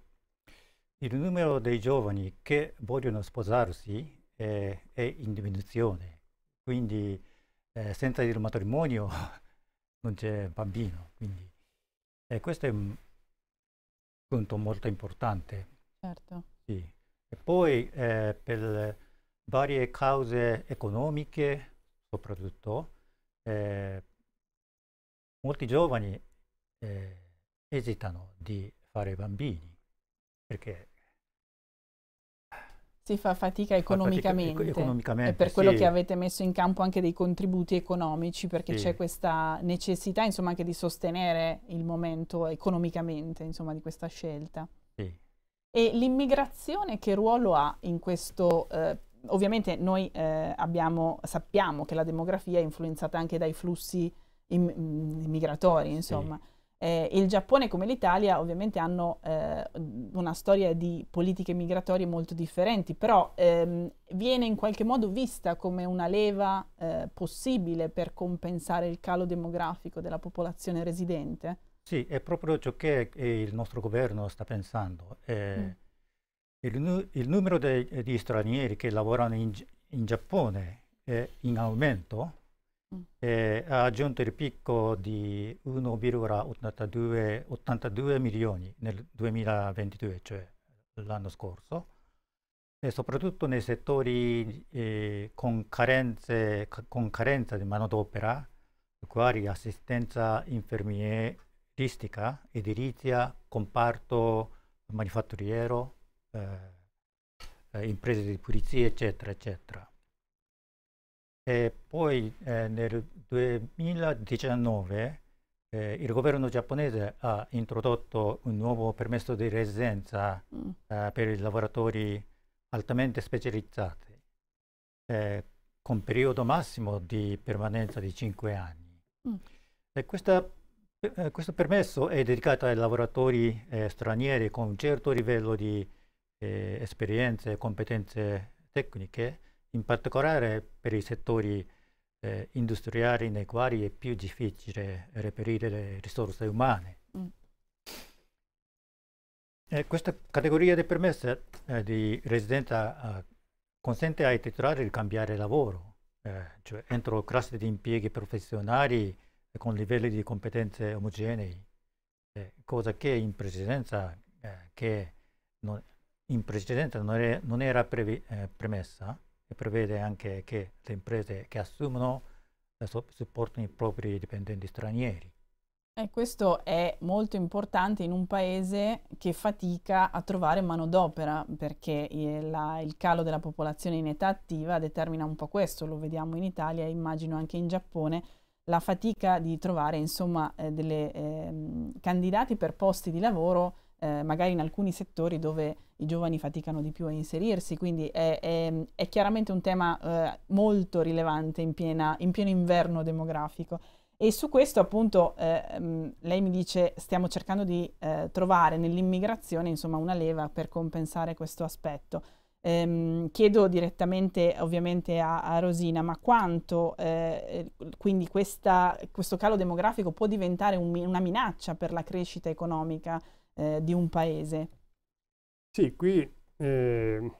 il numero dei giovani che vogliono sposarsi eh, è in diminuzione, quindi senza il matrimonio non c'è bambino. Quindi. questo è un punto molto importante. Certo. Sì. E poi eh, per varie cause economiche, soprattutto, eh, molti giovani eh, esitano di fare bambini perché si fa fatica economicamente, fa fatica economicamente e per quello che avete messo in campo anche dei contributi economici perché sì. c'è questa necessità insomma anche di sostenere il momento economicamente insomma di questa scelta sì. E l'immigrazione che ruolo ha in questo eh, ovviamente noi eh, abbiamo, sappiamo che la demografia è influenzata anche dai flussi im mm, migratori, insomma. Sì. Eh, il Giappone come l'Italia ovviamente hanno eh, una storia di politiche migratorie molto differenti, però ehm, viene in qualche modo vista come una leva eh, possibile per compensare il calo demografico della popolazione residente. Sì, è proprio ciò che eh, il nostro governo sta pensando. Eh, mm. il, nu il, numero di stranieri che lavorano in, in Giappone è eh, in aumento, mm. eh, ha aggiunto il picco di 1,82 milioni nel 2022, cioè l'anno scorso, e soprattutto nei settori eh, con, carenze, con carenza di manodopera, quali assistenza infermiere artistica, edilizia, comparto manifatturiero, eh, eh imprese di pulizia, eccetera, eccetera. E poi eh, nel 2019 eh, il governo giapponese ha introdotto un nuovo permesso di residenza mm. eh, per i lavoratori altamente specializzati, eh, con periodo massimo di permanenza di 5 anni. Mm. E questa eh, questo permesso è dedicato ai lavoratori eh, stranieri con un certo livello di eh, esperienze e competenze tecniche, in particolare per i settori eh, industriali nei quali è più difficile reperire le risorse umane. Mm. Eh, questa categoria di permesse di residenza consente ai titolari di cambiare lavoro, cioè entro classi di impieghi professionali con livelli di competenze omogenei, eh, cosa che in precedenza, eh, che non, in precedenza non, è, non era previ, eh, premessa e prevede anche che le imprese che assumono eh, supportino i propri dipendenti stranieri. E questo è molto importante in un paese che fatica a trovare manodopera perché il, la, il, calo della popolazione in età attiva determina un po' questo, lo vediamo in Italia e immagino anche in Giappone la fatica di trovare insomma eh, delle, eh, candidati per posti di lavoro eh, magari in alcuni settori dove i giovani faticano di più a inserirsi, quindi è, è, è chiaramente un tema eh, molto rilevante in, piena, in, pieno inverno demografico. E su questo appunto eh, ehm, lei mi dice stiamo cercando di eh, trovare nell'immigrazione insomma una leva per compensare questo aspetto. Ehm, chiedo direttamente ovviamente a, a Rosina, ma quanto eh, eh quindi questa, questo calo demografico può diventare un, una minaccia per la crescita economica eh, di un paese? Sì, qui eh,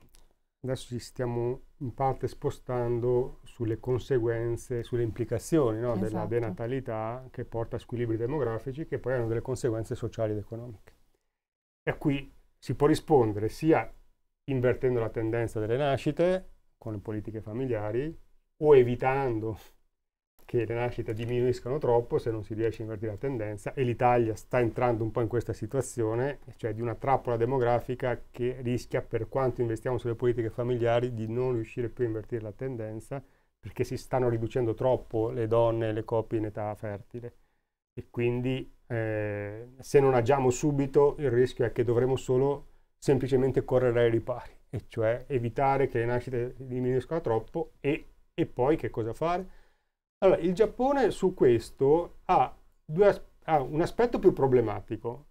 adesso ci stiamo in parte spostando sulle conseguenze, sulle implicazioni no, esatto. della denatalità che porta a squilibri demografici che poi hanno delle conseguenze sociali ed economiche. E qui si può rispondere sia invertendo la tendenza delle nascite con le politiche familiari o evitando che le nascite diminuiscano troppo se non si riesce a invertire la tendenza e l'Italia sta entrando un po' in questa situazione, cioè di una trappola demografica che rischia per quanto investiamo sulle politiche familiari di non riuscire più a invertire la tendenza perché si stanno riducendo troppo le donne e le coppie in età fertile e quindi eh, se non agiamo subito il rischio è che dovremo solo semplicemente correre ai ripari, e cioè evitare che le nascite diminuiscano troppo e, e poi che cosa fare? Allora, il Giappone su questo ha, due, ha un aspetto più problematico,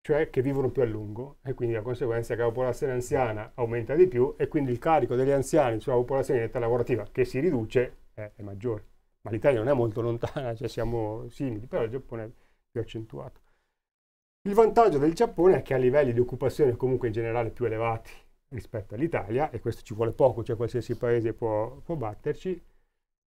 cioè che vivono più a lungo e quindi la conseguenza è che la popolazione anziana aumenta di più e quindi il carico degli anziani sulla popolazione in età lavorativa che si riduce è, è maggiore. Ma l'Italia non è molto lontana, cioè siamo simili, però il Giappone è più accentuato. Il vantaggio del Giappone è che ha livelli di occupazione comunque in generale più elevati rispetto all'Italia, e questo ci vuole poco, cioè qualsiasi paese può, può batterci,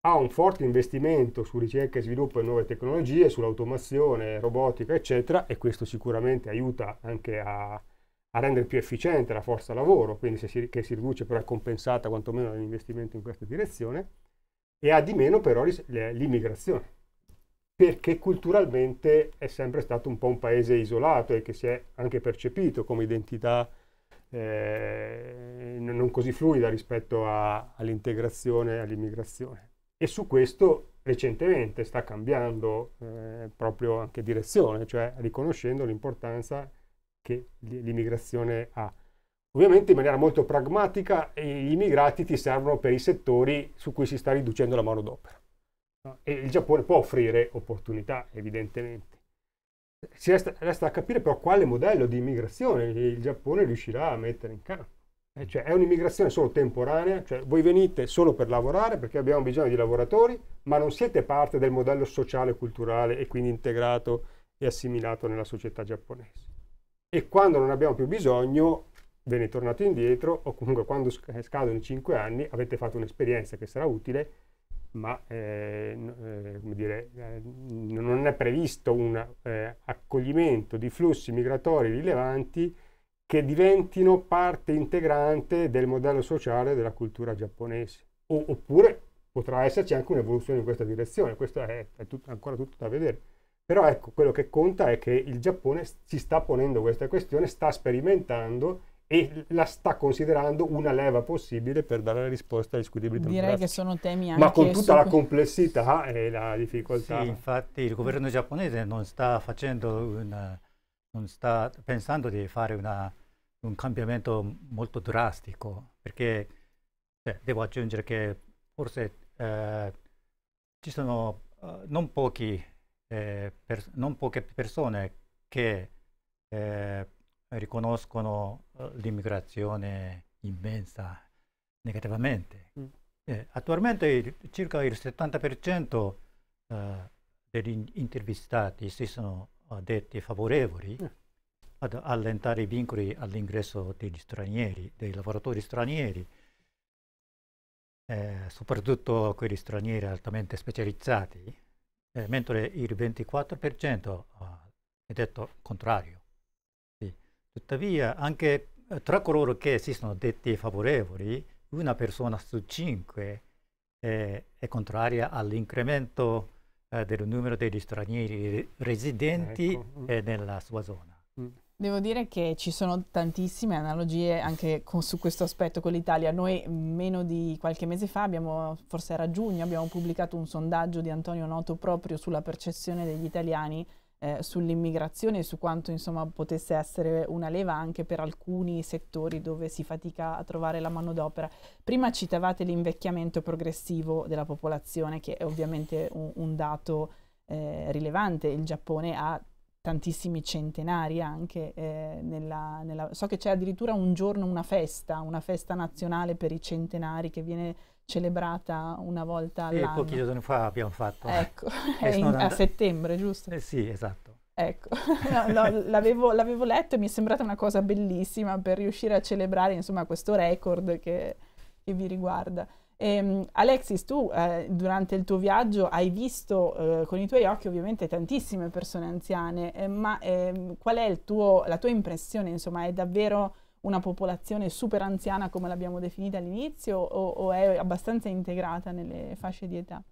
ha un forte investimento su ricerca e sviluppo di nuove tecnologie, sull'automazione, robotica, eccetera, e questo sicuramente aiuta anche a, a rendere più efficiente la forza lavoro, quindi si, che si riduce però è compensata quantomeno dall'investimento in questa direzione, e ha di meno però l'immigrazione perché culturalmente è sempre stato un po' un paese isolato e che si è anche percepito come identità eh, non così fluida rispetto a, all'integrazione e all'immigrazione. E su questo recentemente sta cambiando eh, proprio anche direzione, cioè riconoscendo l'importanza che l'immigrazione ha. Ovviamente in maniera molto pragmatica gli immigrati ti servono per i settori su cui si sta riducendo la mano d'opera. No? E il Giappone può offrire opportunità, evidentemente. Si resta, resta a capire però quale modello di immigrazione il Giappone riuscirà a mettere in campo. Eh, cioè, è un'immigrazione solo temporanea, cioè voi venite solo per lavorare perché abbiamo bisogno di lavoratori, ma non siete parte del modello sociale, culturale e quindi integrato e assimilato nella società giapponese. E quando non abbiamo più bisogno, ve ne tornate indietro o comunque quando eh, scadono i cinque anni avete fatto un'esperienza che sarà utile ma eh, eh, come dire, eh, non è previsto un eh, accoglimento di flussi migratori rilevanti che diventino parte integrante del modello sociale della cultura giapponese. O, oppure potrà esserci anche un'evoluzione in questa direzione, questo è, è tut, ancora tutto da vedere. Però ecco, quello che conta è che il Giappone si sta ponendo questa questione, sta sperimentando e la sta considerando una leva possibile per dare la risposta agli squilibri demografici. Direi che sono temi anche... Ma con tutta la complessità e la difficoltà. Sì, infatti il governo giapponese non sta, una, non sta pensando di fare una, un cambiamento molto drastico, perché eh, devo aggiungere che forse eh, ci sono eh, non, pochi, eh, non, poche persone che eh, riconoscono eh, l'immigrazione immensa negativamente. Mm. Eh, attualmente il, circa il 70% eh, degli intervistati si sono eh, detti favorevoli mm. ad allentare i vincoli all'ingresso degli stranieri, dei lavoratori stranieri, eh, soprattutto quelli stranieri altamente specializzati, mentre il 24% è detto contrario. Tuttavia, anche eh, tra coloro che si sono detti favorevoli, una persona su cinque eh, è contraria all'incremento eh, del numero degli stranieri residenti ecco. Mm. eh, nella sua zona. Mm. Devo dire che ci sono tantissime analogie anche con, su questo aspetto con l'Italia. Noi meno di qualche mese fa, abbiamo, forse era giugno, abbiamo pubblicato un sondaggio di Antonio Noto proprio sulla percezione degli italiani eh, sull'immigrazione e su quanto insomma, potesse essere una leva anche per alcuni settori dove si fatica a trovare la manodopera. Prima citavate l'invecchiamento progressivo della popolazione, che è ovviamente un, un dato eh, rilevante. Il Giappone ha tantissimi centenari anche. Eh, nella, nella... So che c'è addirittura un giorno una festa, una festa nazionale per i centenari che viene celebrata una volta all'anno. Eh, pochi giorni fa abbiamo fatto. Ecco, in, a settembre, giusto? Eh sì, esatto. Ecco, no, l'avevo, letto e mi è sembrata una cosa bellissima per riuscire a celebrare insomma, questo record che, che vi riguarda. E, ehm, Alexis, tu eh, durante il tuo viaggio hai visto eh, con i tuoi occhi ovviamente tantissime persone anziane, eh, ma ehm, qual è tuo, la tua impressione? Insomma, è davvero una popolazione super anziana come l'abbiamo definita all'inizio o, o, è abbastanza integrata nelle fasce di età?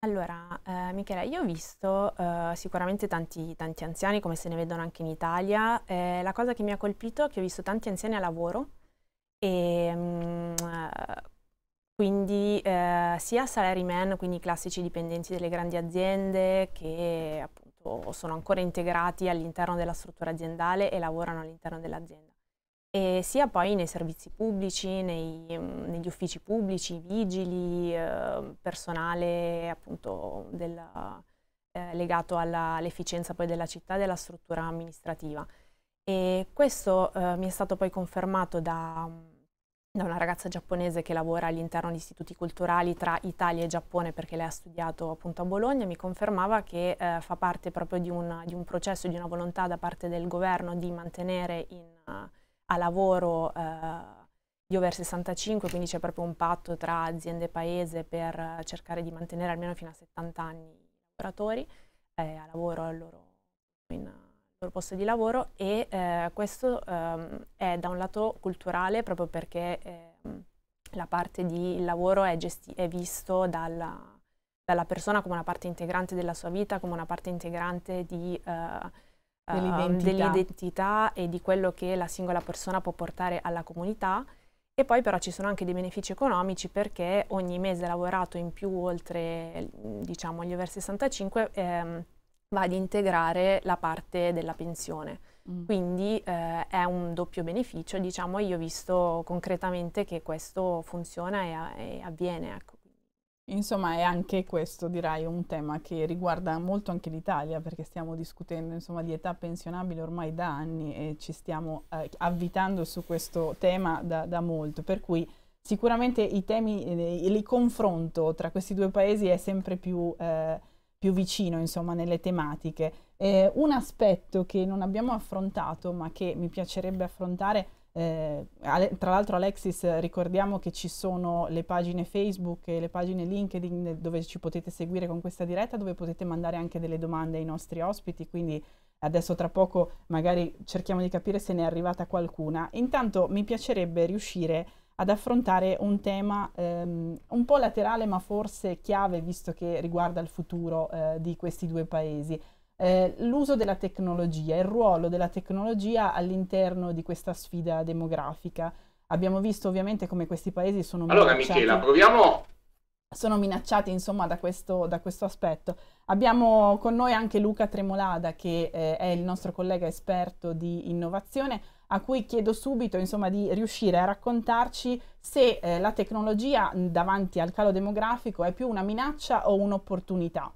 Allora, eh, Michela, io ho visto eh, sicuramente tanti, tanti, anziani, come se ne vedono anche in Italia. Eh, la cosa che mi ha colpito è che ho visto tanti anziani a lavoro e mh, mm, quindi eh, sia salaryman, quindi i classici dipendenti delle grandi aziende che appunto sono ancora integrati all'interno della struttura aziendale e lavorano all'interno dell'azienda e sia poi nei servizi pubblici, nei, negli uffici pubblici, vigili, eh, personale appunto della, eh, legato all'efficienza poi della città e della struttura amministrativa. E questo eh, mi è stato poi confermato da, da una ragazza giapponese che lavora all'interno di istituti culturali tra Italia e Giappone perché lei ha studiato appunto a Bologna, mi confermava che eh, fa parte proprio di un, di un, processo, di una volontà da parte del governo di mantenere in a lavoro di over 65, quindi c'è proprio un patto tra aziende e paese per cercare di mantenere almeno fino a 70 anni i lavoratori eh, a lavoro al loro, in, al loro, posto di lavoro e eh, questo ehm, è da un lato culturale proprio perché ehm, la parte di lavoro è, è visto dalla, dalla, persona come una parte integrante della sua vita, come una parte integrante di... Eh, Ehm, dell'identità. dell'identità e di quello che la singola persona può portare alla comunità. E poi però ci sono anche dei benefici economici perché ogni mese lavorato in più oltre diciamo, gli over 65 ehm, va ad integrare la parte della pensione. Mm. Quindi eh, è un doppio beneficio, diciamo, io ho visto concretamente che questo funziona e, e avviene. Ecco. Insomma, è anche questo, direi, un tema che riguarda molto anche l'Italia, perché stiamo discutendo insomma, di età pensionabile ormai da anni e ci stiamo eh, avvitando su questo tema da, da, molto. Per cui sicuramente i temi, eh, il confronto tra questi due paesi è sempre più, eh, più vicino insomma, nelle tematiche. Eh, un aspetto che non abbiamo affrontato, ma che mi piacerebbe affrontare, eh, tra l'altro Alexis ricordiamo che ci sono le pagine Facebook e le pagine LinkedIn dove ci potete seguire con questa diretta, dove potete mandare anche delle domande ai nostri ospiti, quindi adesso tra poco magari cerchiamo di capire se ne è arrivata qualcuna. Intanto mi piacerebbe riuscire ad affrontare un tema ehm, un po' laterale ma forse chiave visto che riguarda il futuro eh, di questi due paesi. Eh, l'uso della tecnologia, il ruolo della tecnologia all'interno di questa sfida demografica. Abbiamo visto ovviamente come questi paesi sono allora, minacciati. Michela, proviamo... Sono minacciati insomma da questo, da questo, aspetto. Abbiamo con noi anche Luca Tremolada che eh, è il nostro collega esperto di innovazione a cui chiedo subito insomma, di riuscire a raccontarci se eh, la tecnologia davanti al calo demografico è più una minaccia o un'opportunità.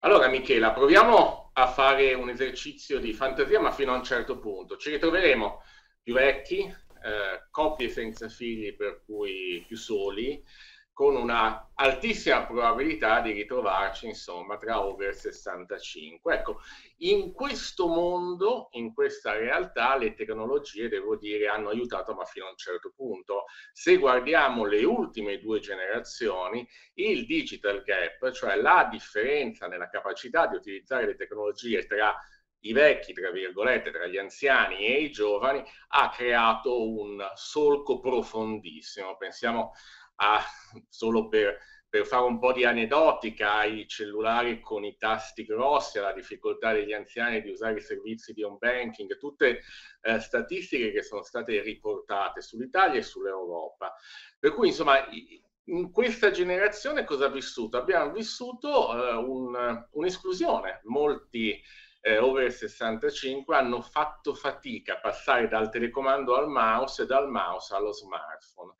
Allora Michela, proviamo a fare un esercizio di fantasia, ma fino a un certo punto. Ci ritroveremo più vecchi, eh, coppie senza figli, per cui più soli, con una altissima probabilità di ritrovarci insomma tra over 65. Ecco, in questo mondo, in questa realtà, le tecnologie, devo dire, hanno aiutato ma fino a un certo punto. Se guardiamo le ultime due generazioni, il digital gap, cioè la differenza nella capacità di utilizzare le tecnologie tra i vecchi, tra virgolette, tra gli anziani e i giovani, ha creato un solco profondissimo. Pensiamo a, solo per, per fare un po' di aneddotica, ai cellulari con i tasti grossi, alla difficoltà degli anziani di usare i servizi di home banking, tutte eh, statistiche che sono state riportate sull'Italia e sull'Europa. Per cui, insomma, in questa generazione cosa ha vissuto? Abbiamo vissuto eh, un, un'esclusione. Molti eh, over 65 hanno fatto fatica a passare dal telecomando al mouse e dal mouse allo smartphone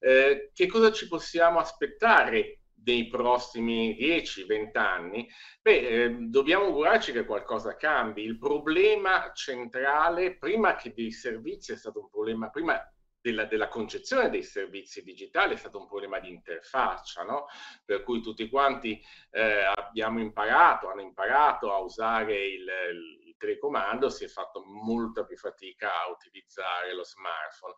eh, che cosa ci possiamo aspettare nei prossimi 10-20 anni? Beh, eh, dobbiamo augurarci che qualcosa cambi. Il problema centrale, prima che dei servizi, è stato un problema, prima della, della, concezione dei servizi digitali è stato un problema di interfaccia, no? per cui tutti quanti eh, abbiamo imparato, hanno imparato a usare il, il telecomando si è fatto molta più fatica a utilizzare lo smartphone.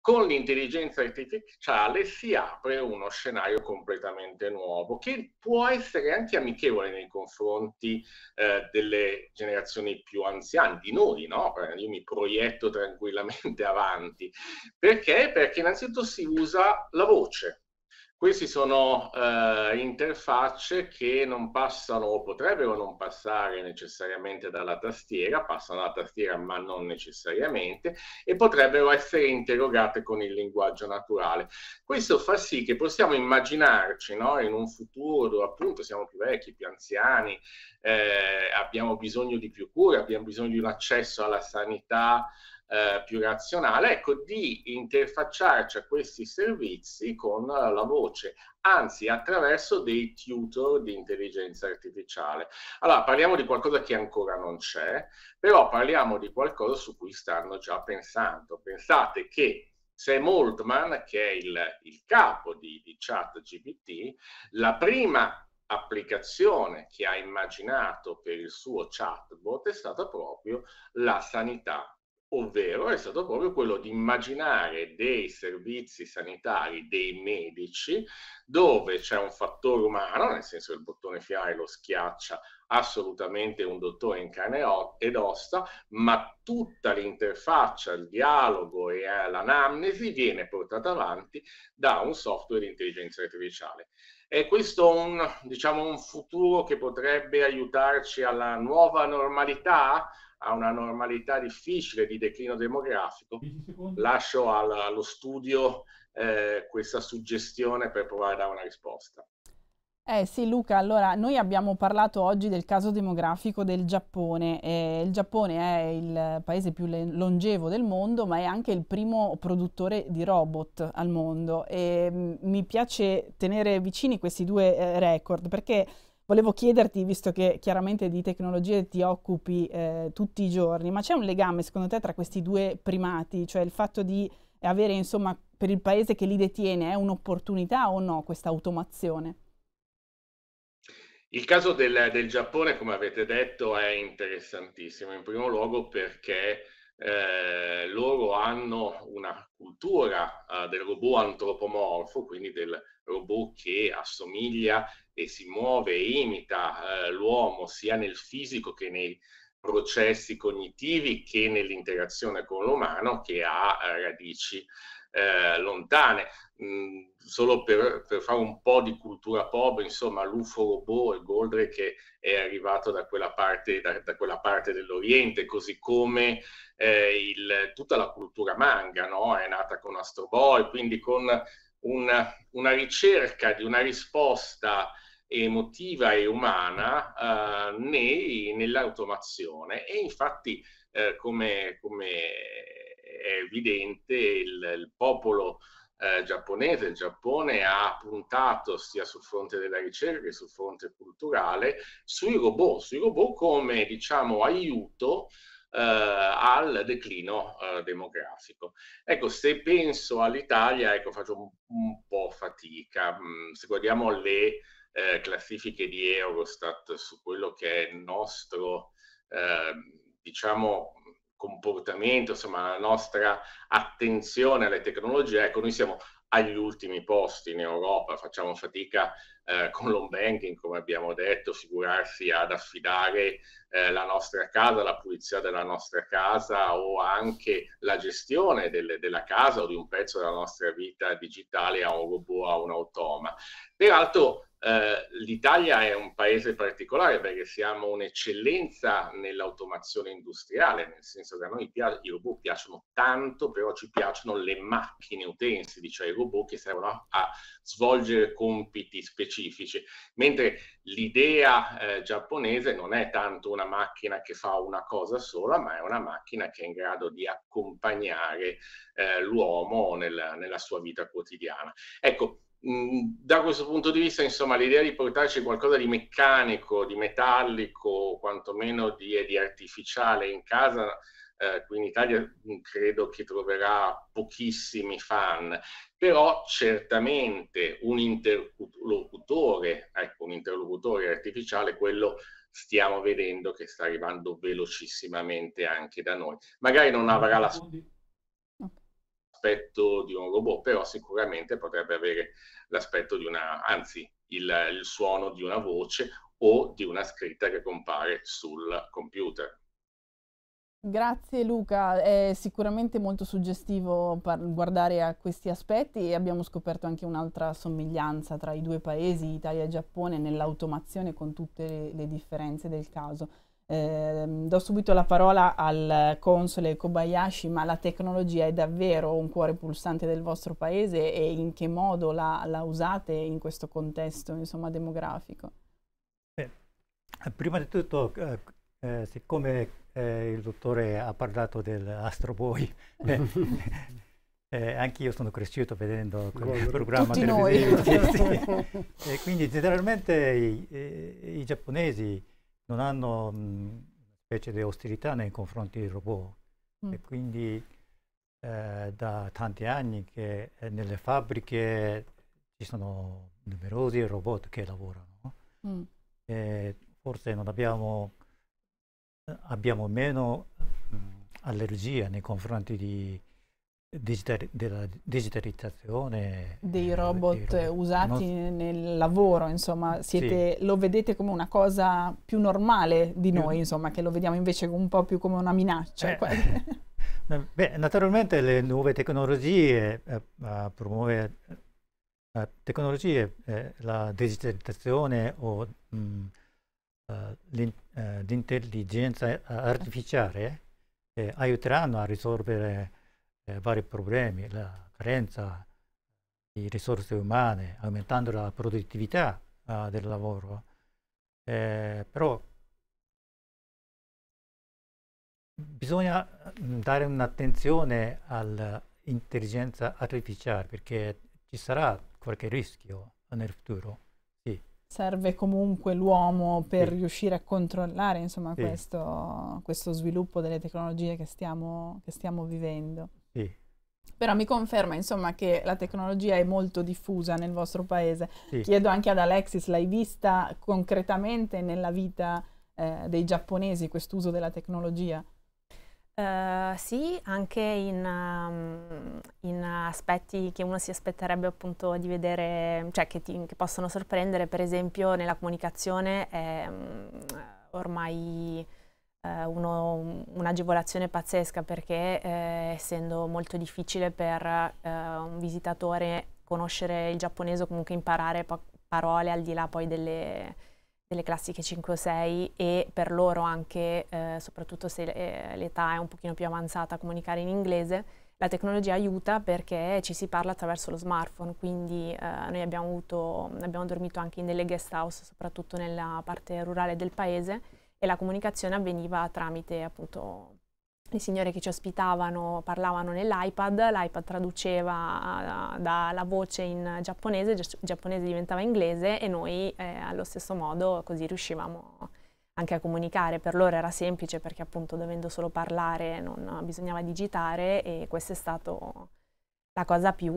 Con l'intelligenza artificiale si apre uno scenario completamente nuovo che può essere anche amichevole nei confronti eh, delle generazioni più anziane, di noi, no? Eh, io mi proietto tranquillamente avanti. Perché? Perché innanzitutto si usa la voce queste sono eh, interfacce che non passano o potrebbero non passare necessariamente dalla tastiera, passano dalla tastiera ma non necessariamente e potrebbero essere interrogate con il linguaggio naturale. Questo fa sì che possiamo immaginarci no, in un futuro dove appunto siamo più vecchi, più anziani, eh, abbiamo bisogno di più cure, abbiamo bisogno di un accesso alla sanità eh, più razionale, ecco, di interfacciarci a questi servizi con la voce, anzi attraverso dei tutor di intelligenza artificiale. Allora, parliamo di qualcosa che ancora non c'è, però parliamo di qualcosa su cui stanno già pensando. Pensate che Sam Oldman, che è il, il capo di, di ChatGPT, la prima applicazione che ha immaginato per il suo chatbot è stata proprio la sanità ovvero è stato proprio quello di immaginare dei servizi sanitari dei medici dove c'è un fattore umano, nel senso che il bottone fiare lo schiaccia assolutamente un dottore in carne ed ossa, ma tutta l'interfaccia, il dialogo e eh, l'anamnesi viene portata avanti da un software di intelligenza artificiale. E questo è un, diciamo, un futuro che potrebbe aiutarci alla nuova normalità? a una normalità difficile di declino demografico, lascio allo studio eh, questa suggestione per provare a dare una risposta. Eh sì Luca, allora noi abbiamo parlato oggi del caso demografico del Giappone. Eh, il Giappone è il paese più longevo del mondo, ma è anche il primo produttore di robot al mondo e mh, mm, mi piace tenere vicini questi due eh, record perché Volevo chiederti, visto che chiaramente di tecnologie ti occupi eh, tutti i giorni, ma c'è un legame secondo te tra questi due primati, cioè il fatto di avere insomma per il paese che li detiene è un'opportunità o no questa automazione? Il caso del, del, Giappone, come avete detto, è interessantissimo, in primo luogo perché eh, loro hanno una cultura eh, del robot antropomorfo, quindi del, robot che assomiglia e si muove e imita eh, l'uomo sia nel fisico che nei processi cognitivi che nell'interazione con l'umano che ha eh, radici eh, lontane. Mm, solo per, per, fare un po' di cultura pop, insomma, l'UFO robot e Goldrake è arrivato da quella parte, da, da quella parte dell'Oriente, così come eh, il, tutta la cultura manga no? è nata con Astro Boy, quindi con una, una ricerca di una risposta emotiva e umana eh, nei, nell'automazione e infatti eh, come, come, è evidente il, il popolo eh, giapponese, il Giappone ha puntato sia sul fronte della ricerca che sul fronte culturale sui robot, sui robot come diciamo aiuto eh, al declino eh, demografico. Ecco, se penso all'Italia, ecco, faccio un, un po' fatica. Mm, se guardiamo le eh, classifiche di Eurostat su quello che è il nostro, eh, diciamo, comportamento, insomma, la nostra attenzione alle tecnologie, ecco, noi siamo agli ultimi posti in Europa, facciamo fatica eh, con l'on banking, come abbiamo detto, figurarsi ad affidare eh, la nostra casa, la pulizia della nostra casa o anche la gestione del, della casa o di un pezzo della nostra vita digitale a un robot, a un automa. Peraltro eh, L'Italia è un paese particolare perché siamo un'eccellenza nell'automazione industriale, nel senso che a noi pia- i robot piacciono tanto, però ci piacciono le macchine utensili, cioè i robot che servono a, a svolgere compiti specifici, mentre l'idea eh, giapponese non è tanto una macchina che fa una cosa sola, ma è una macchina che è in grado di accompagnare eh, l'uomo nel, nella sua vita quotidiana. Ecco, Mm, da questo punto di vista, insomma, l'idea di portarci qualcosa di meccanico, di metallico, quantomeno di, di artificiale in casa, eh, qui in Italia mm, credo che troverà pochissimi fan, però certamente un interlocutore, ecco, un interlocutore artificiale, quello stiamo vedendo che sta arrivando velocissimamente anche da noi. Magari non avrà la l'aspetto di un robot, però sicuramente potrebbe avere l'aspetto di una, anzi il, il suono di una voce o di una scritta che compare sul computer. Grazie Luca, è sicuramente molto suggestivo guardare a questi aspetti e abbiamo scoperto anche un'altra somiglianza tra i due paesi, Italia e Giappone, nell'automazione con tutte le, le differenze del caso. Ehm, do subito la parola al console Kobayashi, ma la tecnologia è davvero un cuore pulsante del vostro paese e in che modo la, la usate in questo contesto insomma, demografico? Beh, prima di tutto, eh, eh, siccome eh, il dottore ha parlato dell'Astroboy, Boy, Eh, eh anche io sono cresciuto vedendo quel programma Tutti televisivo. sì. quindi generalmente i, i, eh, i giapponesi non hanno mm, una specie di ostilità nei confronti dei robot mm. e quindi eh, da tanti anni che eh, nelle fabbriche ci sono numerosi robot che lavorano. Mm. E forse non abbiamo, eh, abbiamo meno mh, mm, allergia nei confronti di digitali- della digitalizzazione dei eh, robot, dei robot. usati non... nel lavoro, insomma, siete, sì. lo vedete come una cosa più normale di noi, insomma, che lo vediamo invece un po' più come una minaccia. Eh. Beh, naturalmente le nuove tecnologie eh, promuovono eh, eh tecnologie, eh, la digitalizzazione o mh, mm, eh, l'intelligenza artificiale aiuteranno a risolvere eh, vari problemi, la carenza di risorse umane, aumentando la produttività eh, del lavoro. Eh, però bisogna mm, dare un'attenzione all'intelligenza artificiale perché ci sarà qualche rischio nel futuro. Sì. Serve comunque l'uomo per sì. riuscire a controllare insomma, sì. questo, questo, sviluppo delle tecnologie che stiamo, che stiamo vivendo. Sì. Però mi conferma insomma che la tecnologia è molto diffusa nel vostro paese. Sì. Chiedo anche ad Alexis, l'hai vista concretamente nella vita eh, dei giapponesi quest'uso della tecnologia? Uh, sì, anche in, um, in, aspetti che uno si aspetterebbe appunto di vedere, cioè che, ti, che possono sorprendere, per esempio nella comunicazione è um, ormai eh, un'agevolazione pazzesca perché eh, essendo molto difficile per eh, un visitatore conoscere il giapponese o comunque imparare pa parole al di là poi delle, delle, classiche 5 o 6 e per loro anche, eh, soprattutto se eh, l'età è un pochino più avanzata, comunicare in inglese, la tecnologia aiuta perché ci si parla attraverso lo smartphone, quindi eh, noi abbiamo, avuto, abbiamo dormito anche in delle guest house, soprattutto nella parte rurale del paese, e la comunicazione avveniva tramite appunto le signore che ci ospitavano parlavano nell'iPad, l'iPad traduceva eh, dalla voce in giapponese, il giapponese diventava inglese e noi eh, allo stesso modo così riuscivamo anche a comunicare. Per loro era semplice perché appunto dovendo solo parlare non bisognava digitare e questa è stata la cosa più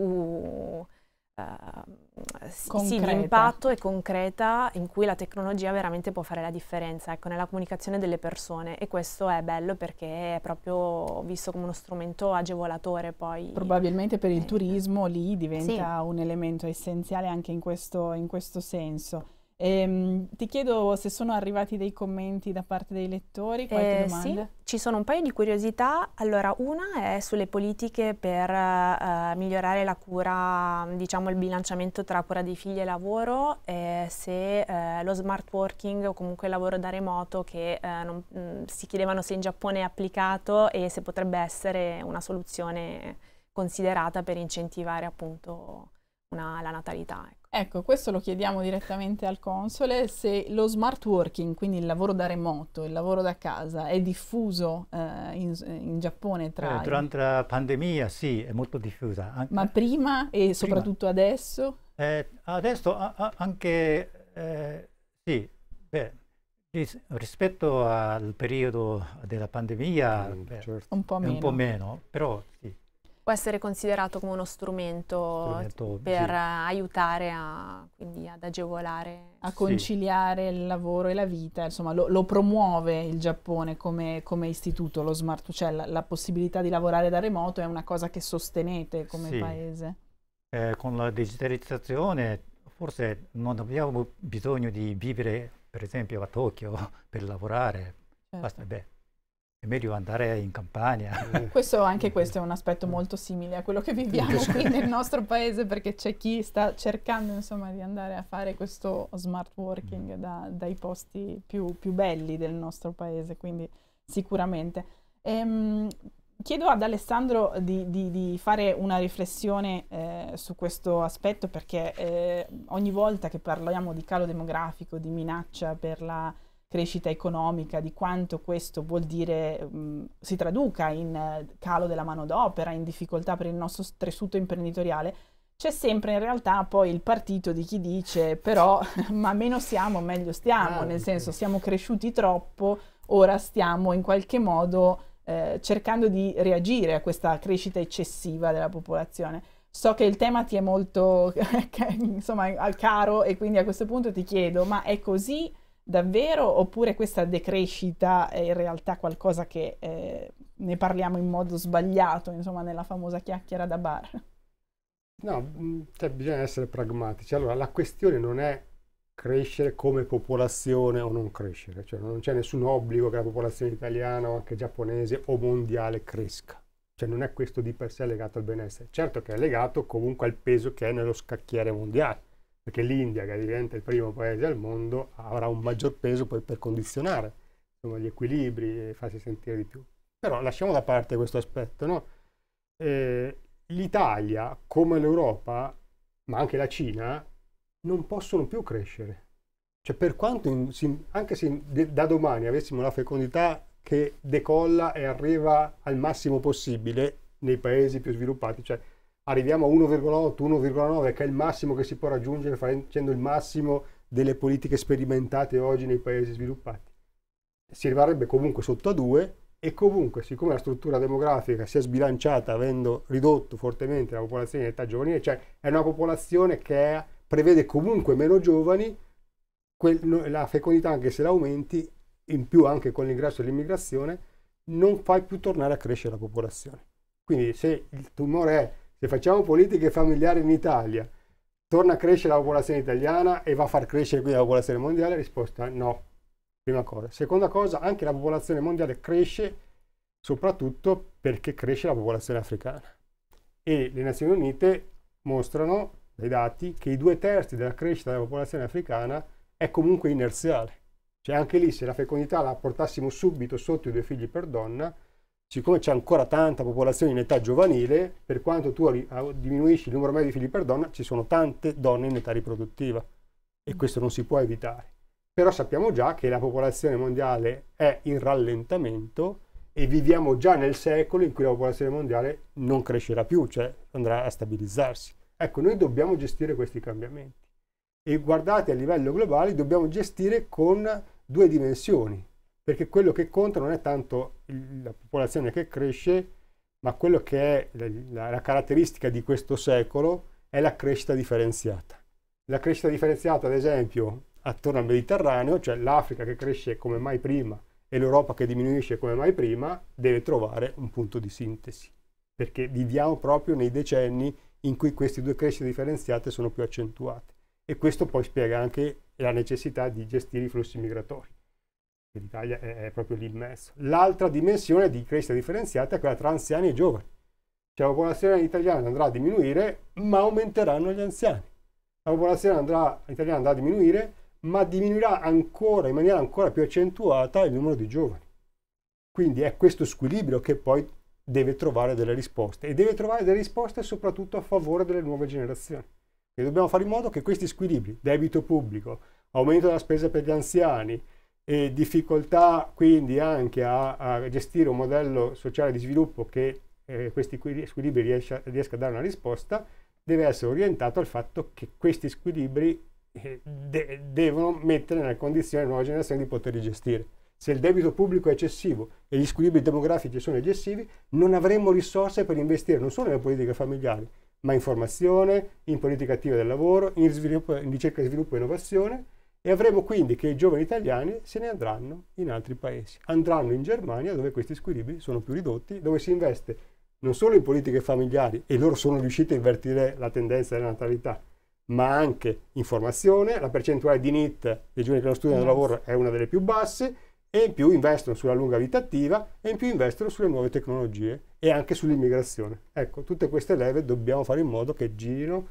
eh, sì, di impatto e concreta in cui la tecnologia veramente può fare la differenza ecco, nella comunicazione delle persone e questo è bello perché è proprio visto come uno strumento agevolatore poi. Probabilmente per il eh, turismo lì diventa sì. un elemento essenziale anche in questo, in questo senso. Ehm, ti chiedo se sono arrivati dei commenti da parte dei lettori, qualche eh, domanda? Sì, ci sono un paio di curiosità. Allora, una è sulle politiche per eh, migliorare la cura, diciamo il bilanciamento tra cura dei figli e lavoro, eh, se lo smart working o comunque il lavoro da remoto che eh, non, mh, mm, si chiedevano se in Giappone è applicato e se potrebbe essere una soluzione considerata per incentivare appunto una, la natalità. Ecco. Ecco, questo lo chiediamo direttamente al console, se lo smart working, quindi il lavoro da remoto, il lavoro da casa, è diffuso eh, in, in, Giappone tra... Eh, durante la pandemia sì, è molto diffusa. An Ma prima e soprattutto adesso? Eh, adesso anche, eh, sì, beh, rispetto al periodo della pandemia, mm, beh, certo. un, po meno. un po' meno, però sì può essere considerato come uno strumento, strumento per sì. aiutare a, quindi ad agevolare. A conciliare sì. il lavoro e la vita, insomma lo, lo promuove il Giappone come, come, istituto, lo smart, cioè la, la, possibilità di lavorare da remoto è una cosa che sostenete come sì. paese. Eh, con la digitalizzazione forse non abbiamo bisogno di vivere per esempio a Tokyo per lavorare, certo. basta, beh, è meglio andare in campagna. Eh. Questo, anche questo è un aspetto molto simile a quello che viviamo qui nel nostro paese perché c'è chi sta cercando insomma, di andare a fare questo smart working mm. da, dai posti più, più, belli del nostro paese, quindi sicuramente. Ehm, chiedo ad Alessandro di, di, di fare una riflessione eh, su questo aspetto perché eh, ogni volta che parliamo di calo demografico, di minaccia per la crescita economica, di quanto questo vuol dire mh, mm, si traduca in eh, calo della manodopera, in difficoltà per il nostro tessuto imprenditoriale, c'è sempre in realtà poi il partito di chi dice però ma meno siamo meglio stiamo, ah, nel senso siamo cresciuti troppo, ora stiamo in qualche modo eh, cercando di reagire a questa crescita eccessiva della popolazione. So che il tema ti è molto insomma, caro e quindi a questo punto ti chiedo ma è così? davvero oppure questa decrescita è in realtà qualcosa che eh, ne parliamo in modo sbagliato, insomma, nella famosa chiacchiera da bar? No, mm, cioè bisogna essere pragmatici. Allora, la questione non è crescere come popolazione o non crescere, cioè non c'è nessun obbligo che la popolazione italiana o anche giapponese o mondiale cresca. Cioè non è questo di per sé legato al benessere. Certo che è legato comunque al peso che è nello scacchiere mondiale perché l'India, che diventa il primo paese al mondo, avrà un maggior peso poi per condizionare insomma, gli equilibri e farsi sentire di più. Però lasciamo da parte questo aspetto. No? Eh, L'Italia, come l'Europa, ma anche la Cina, non possono più crescere. Cioè, per quanto, in, anche se da domani avessimo la fecondità che decolla e arriva al massimo possibile nei paesi più sviluppati, cioè arriviamo a 1,8, 1,9 che è il massimo che si può raggiungere facendo il massimo delle politiche sperimentate oggi nei paesi sviluppati. Si arriverebbe comunque sotto a 2 e comunque siccome la struttura demografica si è sbilanciata avendo ridotto fortemente la popolazione in età giovanile, cioè è una popolazione che è, prevede comunque meno giovani, quel, la fecondità anche se la aumenti, in più anche con l'ingresso dell'immigrazione, non fai più tornare a crescere la popolazione. Quindi se il tumore è se facciamo politiche familiari in Italia, torna a crescere la popolazione italiana e va a far crescere quindi la popolazione mondiale? Risposta no. Prima cosa. Seconda cosa, anche la popolazione mondiale cresce soprattutto perché cresce la popolazione africana. E le Nazioni Unite mostrano dai dati che i due terzi della crescita della popolazione africana è comunque inerziale. Cioè anche lì se la fecondità la portassimo subito sotto i due figli per donna, siccome c'è ancora tanta popolazione in età giovanile, per quanto tu ah, diminuisci il numero medio di figli per donna, ci sono tante donne in età riproduttiva e questo non si può evitare. Però sappiamo già che la popolazione mondiale è in rallentamento e viviamo già nel secolo in cui la popolazione mondiale non crescerà più, cioè andrà a stabilizzarsi. Ecco, noi dobbiamo gestire questi cambiamenti e guardate a livello globale dobbiamo gestire con due dimensioni perché quello che conta non è tanto la popolazione che cresce, ma quello che è la, la caratteristica di questo secolo è la crescita differenziata. La crescita differenziata, ad esempio, attorno al Mediterraneo, cioè l'Africa che cresce come mai prima e l'Europa che diminuisce come mai prima, deve trovare un punto di sintesi, perché viviamo proprio nei decenni in cui queste due crescite differenziate sono più accentuate. E questo poi spiega anche la necessità di gestire i flussi migratori l'Italia è, è, proprio lì immerso. L'altra dimensione di crescita differenziata è quella tra anziani e giovani. Cioè la popolazione italiana andrà a diminuire, ma aumenteranno gli anziani. La popolazione andrà, italiana andrà a diminuire, ma diminuirà ancora, in maniera ancora più accentuata, il numero di giovani. Quindi è questo squilibrio che poi deve trovare delle risposte e deve trovare delle risposte soprattutto a favore delle nuove generazioni. E dobbiamo fare in modo che questi squilibri, debito pubblico, aumento della spesa per gli anziani, e difficoltà quindi anche a, a, gestire un modello sociale di sviluppo che eh, questi squilibri riesca, riesca, a dare una risposta, deve essere orientato al fatto che questi squilibri eh, de devono mettere nella condizione la nuova generazione di poterli gestire. Se il debito pubblico è eccessivo e gli squilibri demografici sono eccessivi, non avremo risorse per investire non solo nelle politiche familiari, ma in formazione, in politica attiva del lavoro, in, sviluppo, in ricerca, sviluppo e innovazione e avremo quindi che i giovani italiani se ne andranno in altri paesi, andranno in Germania dove questi squilibri sono più ridotti, dove si investe non solo in politiche familiari e loro sono riusciti a invertire la tendenza della natalità, ma anche in formazione, la percentuale di NIT dei giovani che non studiano e lavoro è una delle più basse e in più investono sulla lunga vita attiva e in più investono sulle nuove tecnologie e anche sull'immigrazione. Ecco, tutte queste leve dobbiamo fare in modo che girino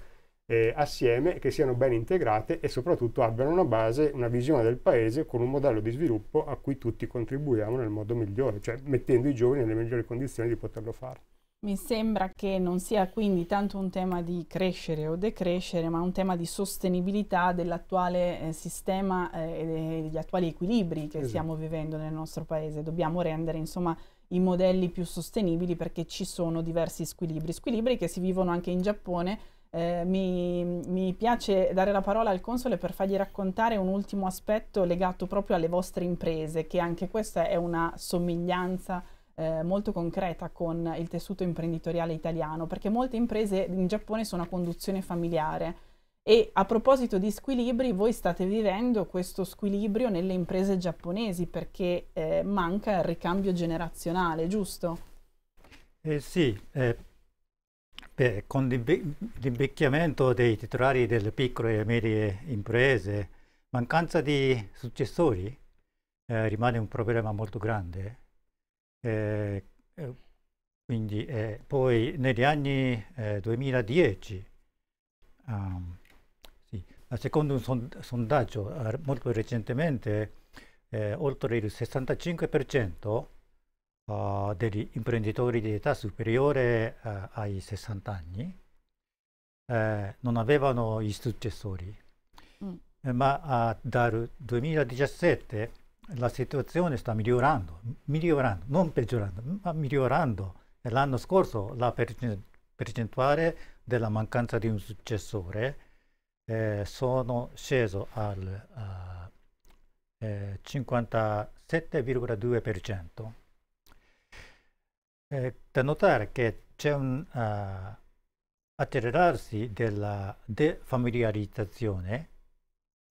eh, assieme, che siano ben integrate e soprattutto abbiano una base, una visione del paese con un modello di sviluppo a cui tutti contribuiamo nel modo migliore, cioè mettendo i giovani nelle migliori condizioni di poterlo fare. Mi sembra che non sia quindi tanto un tema di crescere o decrescere, ma un tema di sostenibilità dell'attuale eh, sistema eh, e degli attuali equilibri che esatto. stiamo vivendo nel nostro paese. Dobbiamo rendere insomma i modelli più sostenibili perché ci sono diversi squilibri, squilibri che si vivono anche in Giappone eh, mi, mi, piace dare la parola al console per fargli raccontare un ultimo aspetto legato proprio alle vostre imprese, che anche questa è una somiglianza eh, molto concreta con il tessuto imprenditoriale italiano, perché molte imprese in Giappone sono a conduzione familiare. E a proposito di squilibri, voi state vivendo questo squilibrio nelle imprese giapponesi perché eh, manca il ricambio generazionale, giusto? Eh, sì, eh, Beh, con l'invecchiamento dei titolari delle piccole e medie imprese, mancanza di successori eh, rimane un problema molto grande. Eh, eh quindi, eh, poi negli anni 2010, eh, um, ehm, sì, secondo un sondaggio molto recentemente, eh, oltre il 65% uh, degli imprenditori di età superiore uh, ai 60 anni eh, non avevano i successori, mm. eh, ma dal 2017 la situazione sta migliorando, migliorando, non peggiorando, ma migliorando. L'anno scorso la percentuale della mancanza di un successore eh, sono sceso al uh, eh, 57,2%. Eh, è da notare che c'è un uh, eh, accelerarsi della defamiliarizzazione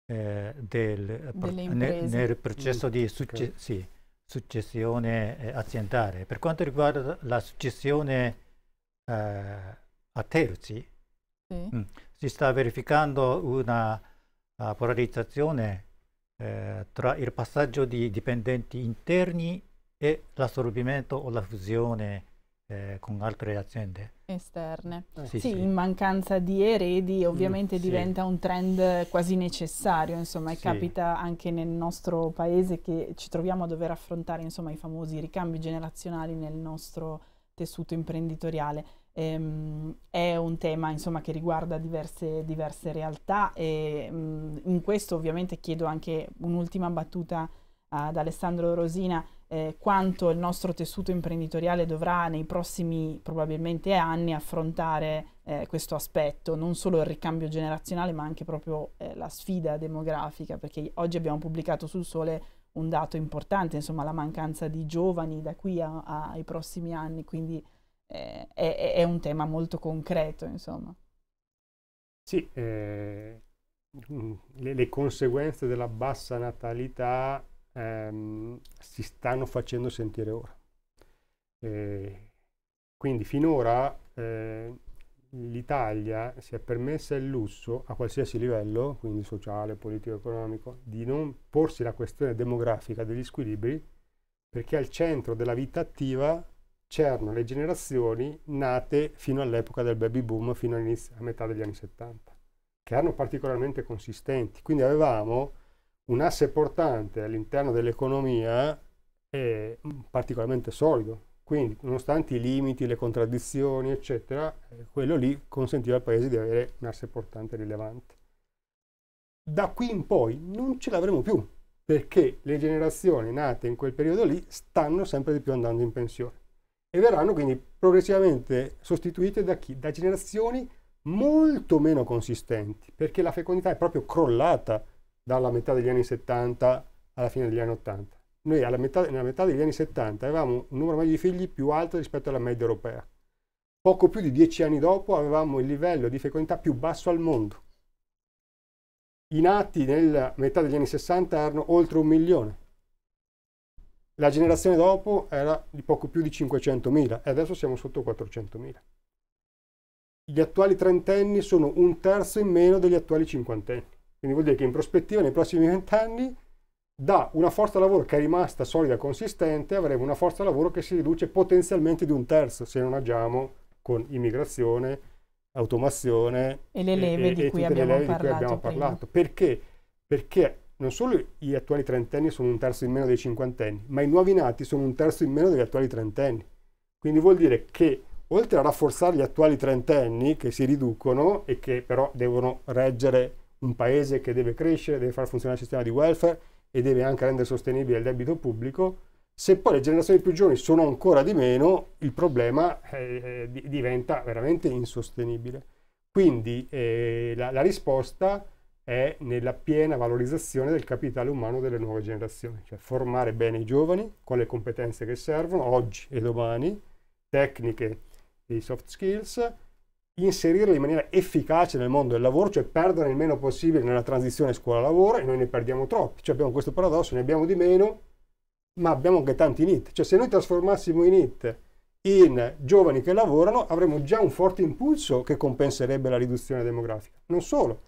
eh, del, nel, nel, processo di mm, succe okay. sì, successione eh, aziendale. Per quanto riguarda la successione eh, a terzi, sì. mh, mm, si sta verificando una uh, polarizzazione eh, tra il passaggio di dipendenti interni e l'assorbimento o la fusione eh, con altre aziende esterne. Eh, sì, sì, sì, in mancanza di eredi ovviamente mm, diventa sì. un trend quasi necessario, insomma, e capita anche nel nostro paese che ci troviamo a dover affrontare insomma, i famosi ricambi generazionali nel nostro tessuto imprenditoriale. Ehm, è un tema insomma, che riguarda diverse, diverse realtà e mh, mm, in questo ovviamente chiedo anche un'ultima battuta ad Alessandro Rosina eh, quanto il nostro tessuto imprenditoriale dovrà nei prossimi probabilmente anni affrontare eh, questo aspetto, non solo il ricambio generazionale ma anche proprio eh, la sfida demografica, perché oggi abbiamo pubblicato sul Sole un dato importante, insomma la mancanza di giovani da qui a, a, ai prossimi anni, quindi eh, è, è, un tema molto concreto. Insomma. Sì, eh, le, le conseguenze della bassa natalità ehm, si stanno facendo sentire ora. E quindi finora eh, l'Italia si è permessa il lusso a qualsiasi livello, quindi sociale, politico, economico, di non porsi la questione demografica degli squilibri perché al centro della vita attiva c'erano le generazioni nate fino all'epoca del baby boom, fino a metà degli anni 70, che erano particolarmente consistenti. Quindi avevamo un asse portante all'interno dell'economia è particolarmente solido. Quindi, nonostante i limiti, le contraddizioni, eccetera, quello lì consentiva al paese di avere un asse portante rilevante. Da qui in poi non ce l'avremo più, perché le generazioni nate in quel periodo lì stanno sempre di più andando in pensione e verranno quindi progressivamente sostituite da, da generazioni molto meno consistenti, perché la fecondità è proprio crollata dalla metà degli anni 70 alla fine degli anni 80. Noi alla metà, nella metà degli anni 70 avevamo un numero medio di figli più alto rispetto alla media europea. Poco più di dieci anni dopo avevamo il livello di fecondità più basso al mondo. I nati nella metà degli anni 60 erano oltre un milione. La generazione dopo era di poco più di 500.000 e adesso siamo sotto 400.000. Gli attuali trentenni sono un terzo in meno degli attuali cinquantenni. Quindi vuol dire che in prospettiva nei prossimi vent'anni da una forza lavoro che è rimasta solida e consistente avremo una forza lavoro che si riduce potenzialmente di un terzo se non agiamo con immigrazione, automazione e le leve, e, di, e cui le leve di, cui abbiamo prima. parlato. Perché? Perché non solo gli attuali trentenni sono un terzo in meno dei cinquantenni, ma i nuovi nati sono un terzo in meno degli attuali trentenni. Quindi vuol dire che oltre a rafforzare gli attuali trentenni che si riducono e che però devono reggere un paese che deve crescere, deve far funzionare il sistema di welfare e deve anche rendere sostenibile il debito pubblico, se poi le generazioni più giovani sono ancora di meno, il problema eh, eh diventa veramente insostenibile. Quindi eh, la, la, risposta è nella piena valorizzazione del capitale umano delle nuove generazioni, cioè formare bene i giovani con le competenze che servono oggi e domani, tecniche e soft skills, inserirle in maniera efficace nel mondo del lavoro, cioè perdere il meno possibile nella transizione scuola-lavoro e noi ne perdiamo troppi. Cioè abbiamo questo paradosso, ne abbiamo di meno, ma abbiamo anche tanti NIT. Cioè se noi trasformassimo i NIT in giovani che lavorano avremmo già un forte impulso che compenserebbe la riduzione demografica. Non solo,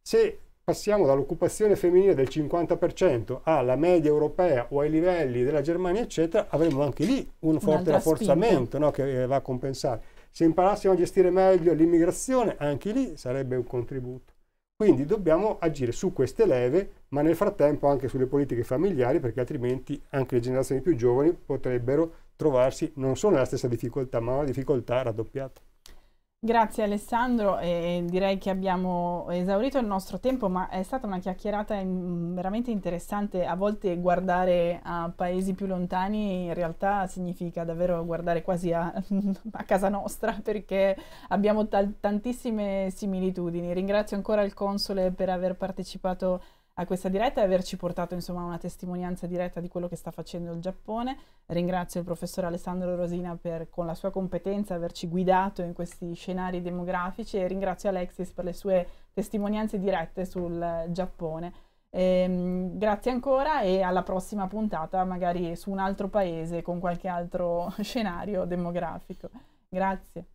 se passiamo dall'occupazione femminile del 50% alla media europea o ai livelli della Germania, eccetera, avremo anche lì un forte rafforzamento no, che eh, va a compensare. Se imparassimo a gestire meglio l'immigrazione, anche lì sarebbe un contributo. Quindi dobbiamo agire su queste leve, ma nel frattempo anche sulle politiche familiari, perché altrimenti anche le generazioni più giovani potrebbero trovarsi non solo nella stessa difficoltà, ma una difficoltà raddoppiata. Grazie Alessandro, eh, direi che abbiamo esaurito il nostro tempo, ma è stata una chiacchierata in, veramente interessante. A volte guardare a paesi più lontani in realtà significa davvero guardare quasi a, a casa nostra perché abbiamo tantissime similitudini. Ringrazio ancora il Console per aver partecipato a questa diretta e averci portato insomma una testimonianza diretta di quello che sta facendo il Giappone. Ringrazio il professor Alessandro Rosina per con la sua competenza averci guidato in questi scenari demografici e ringrazio Alexis per le sue testimonianze dirette sul Giappone. Ehm, grazie ancora e alla prossima puntata magari su un altro paese con qualche altro scenario demografico. Grazie.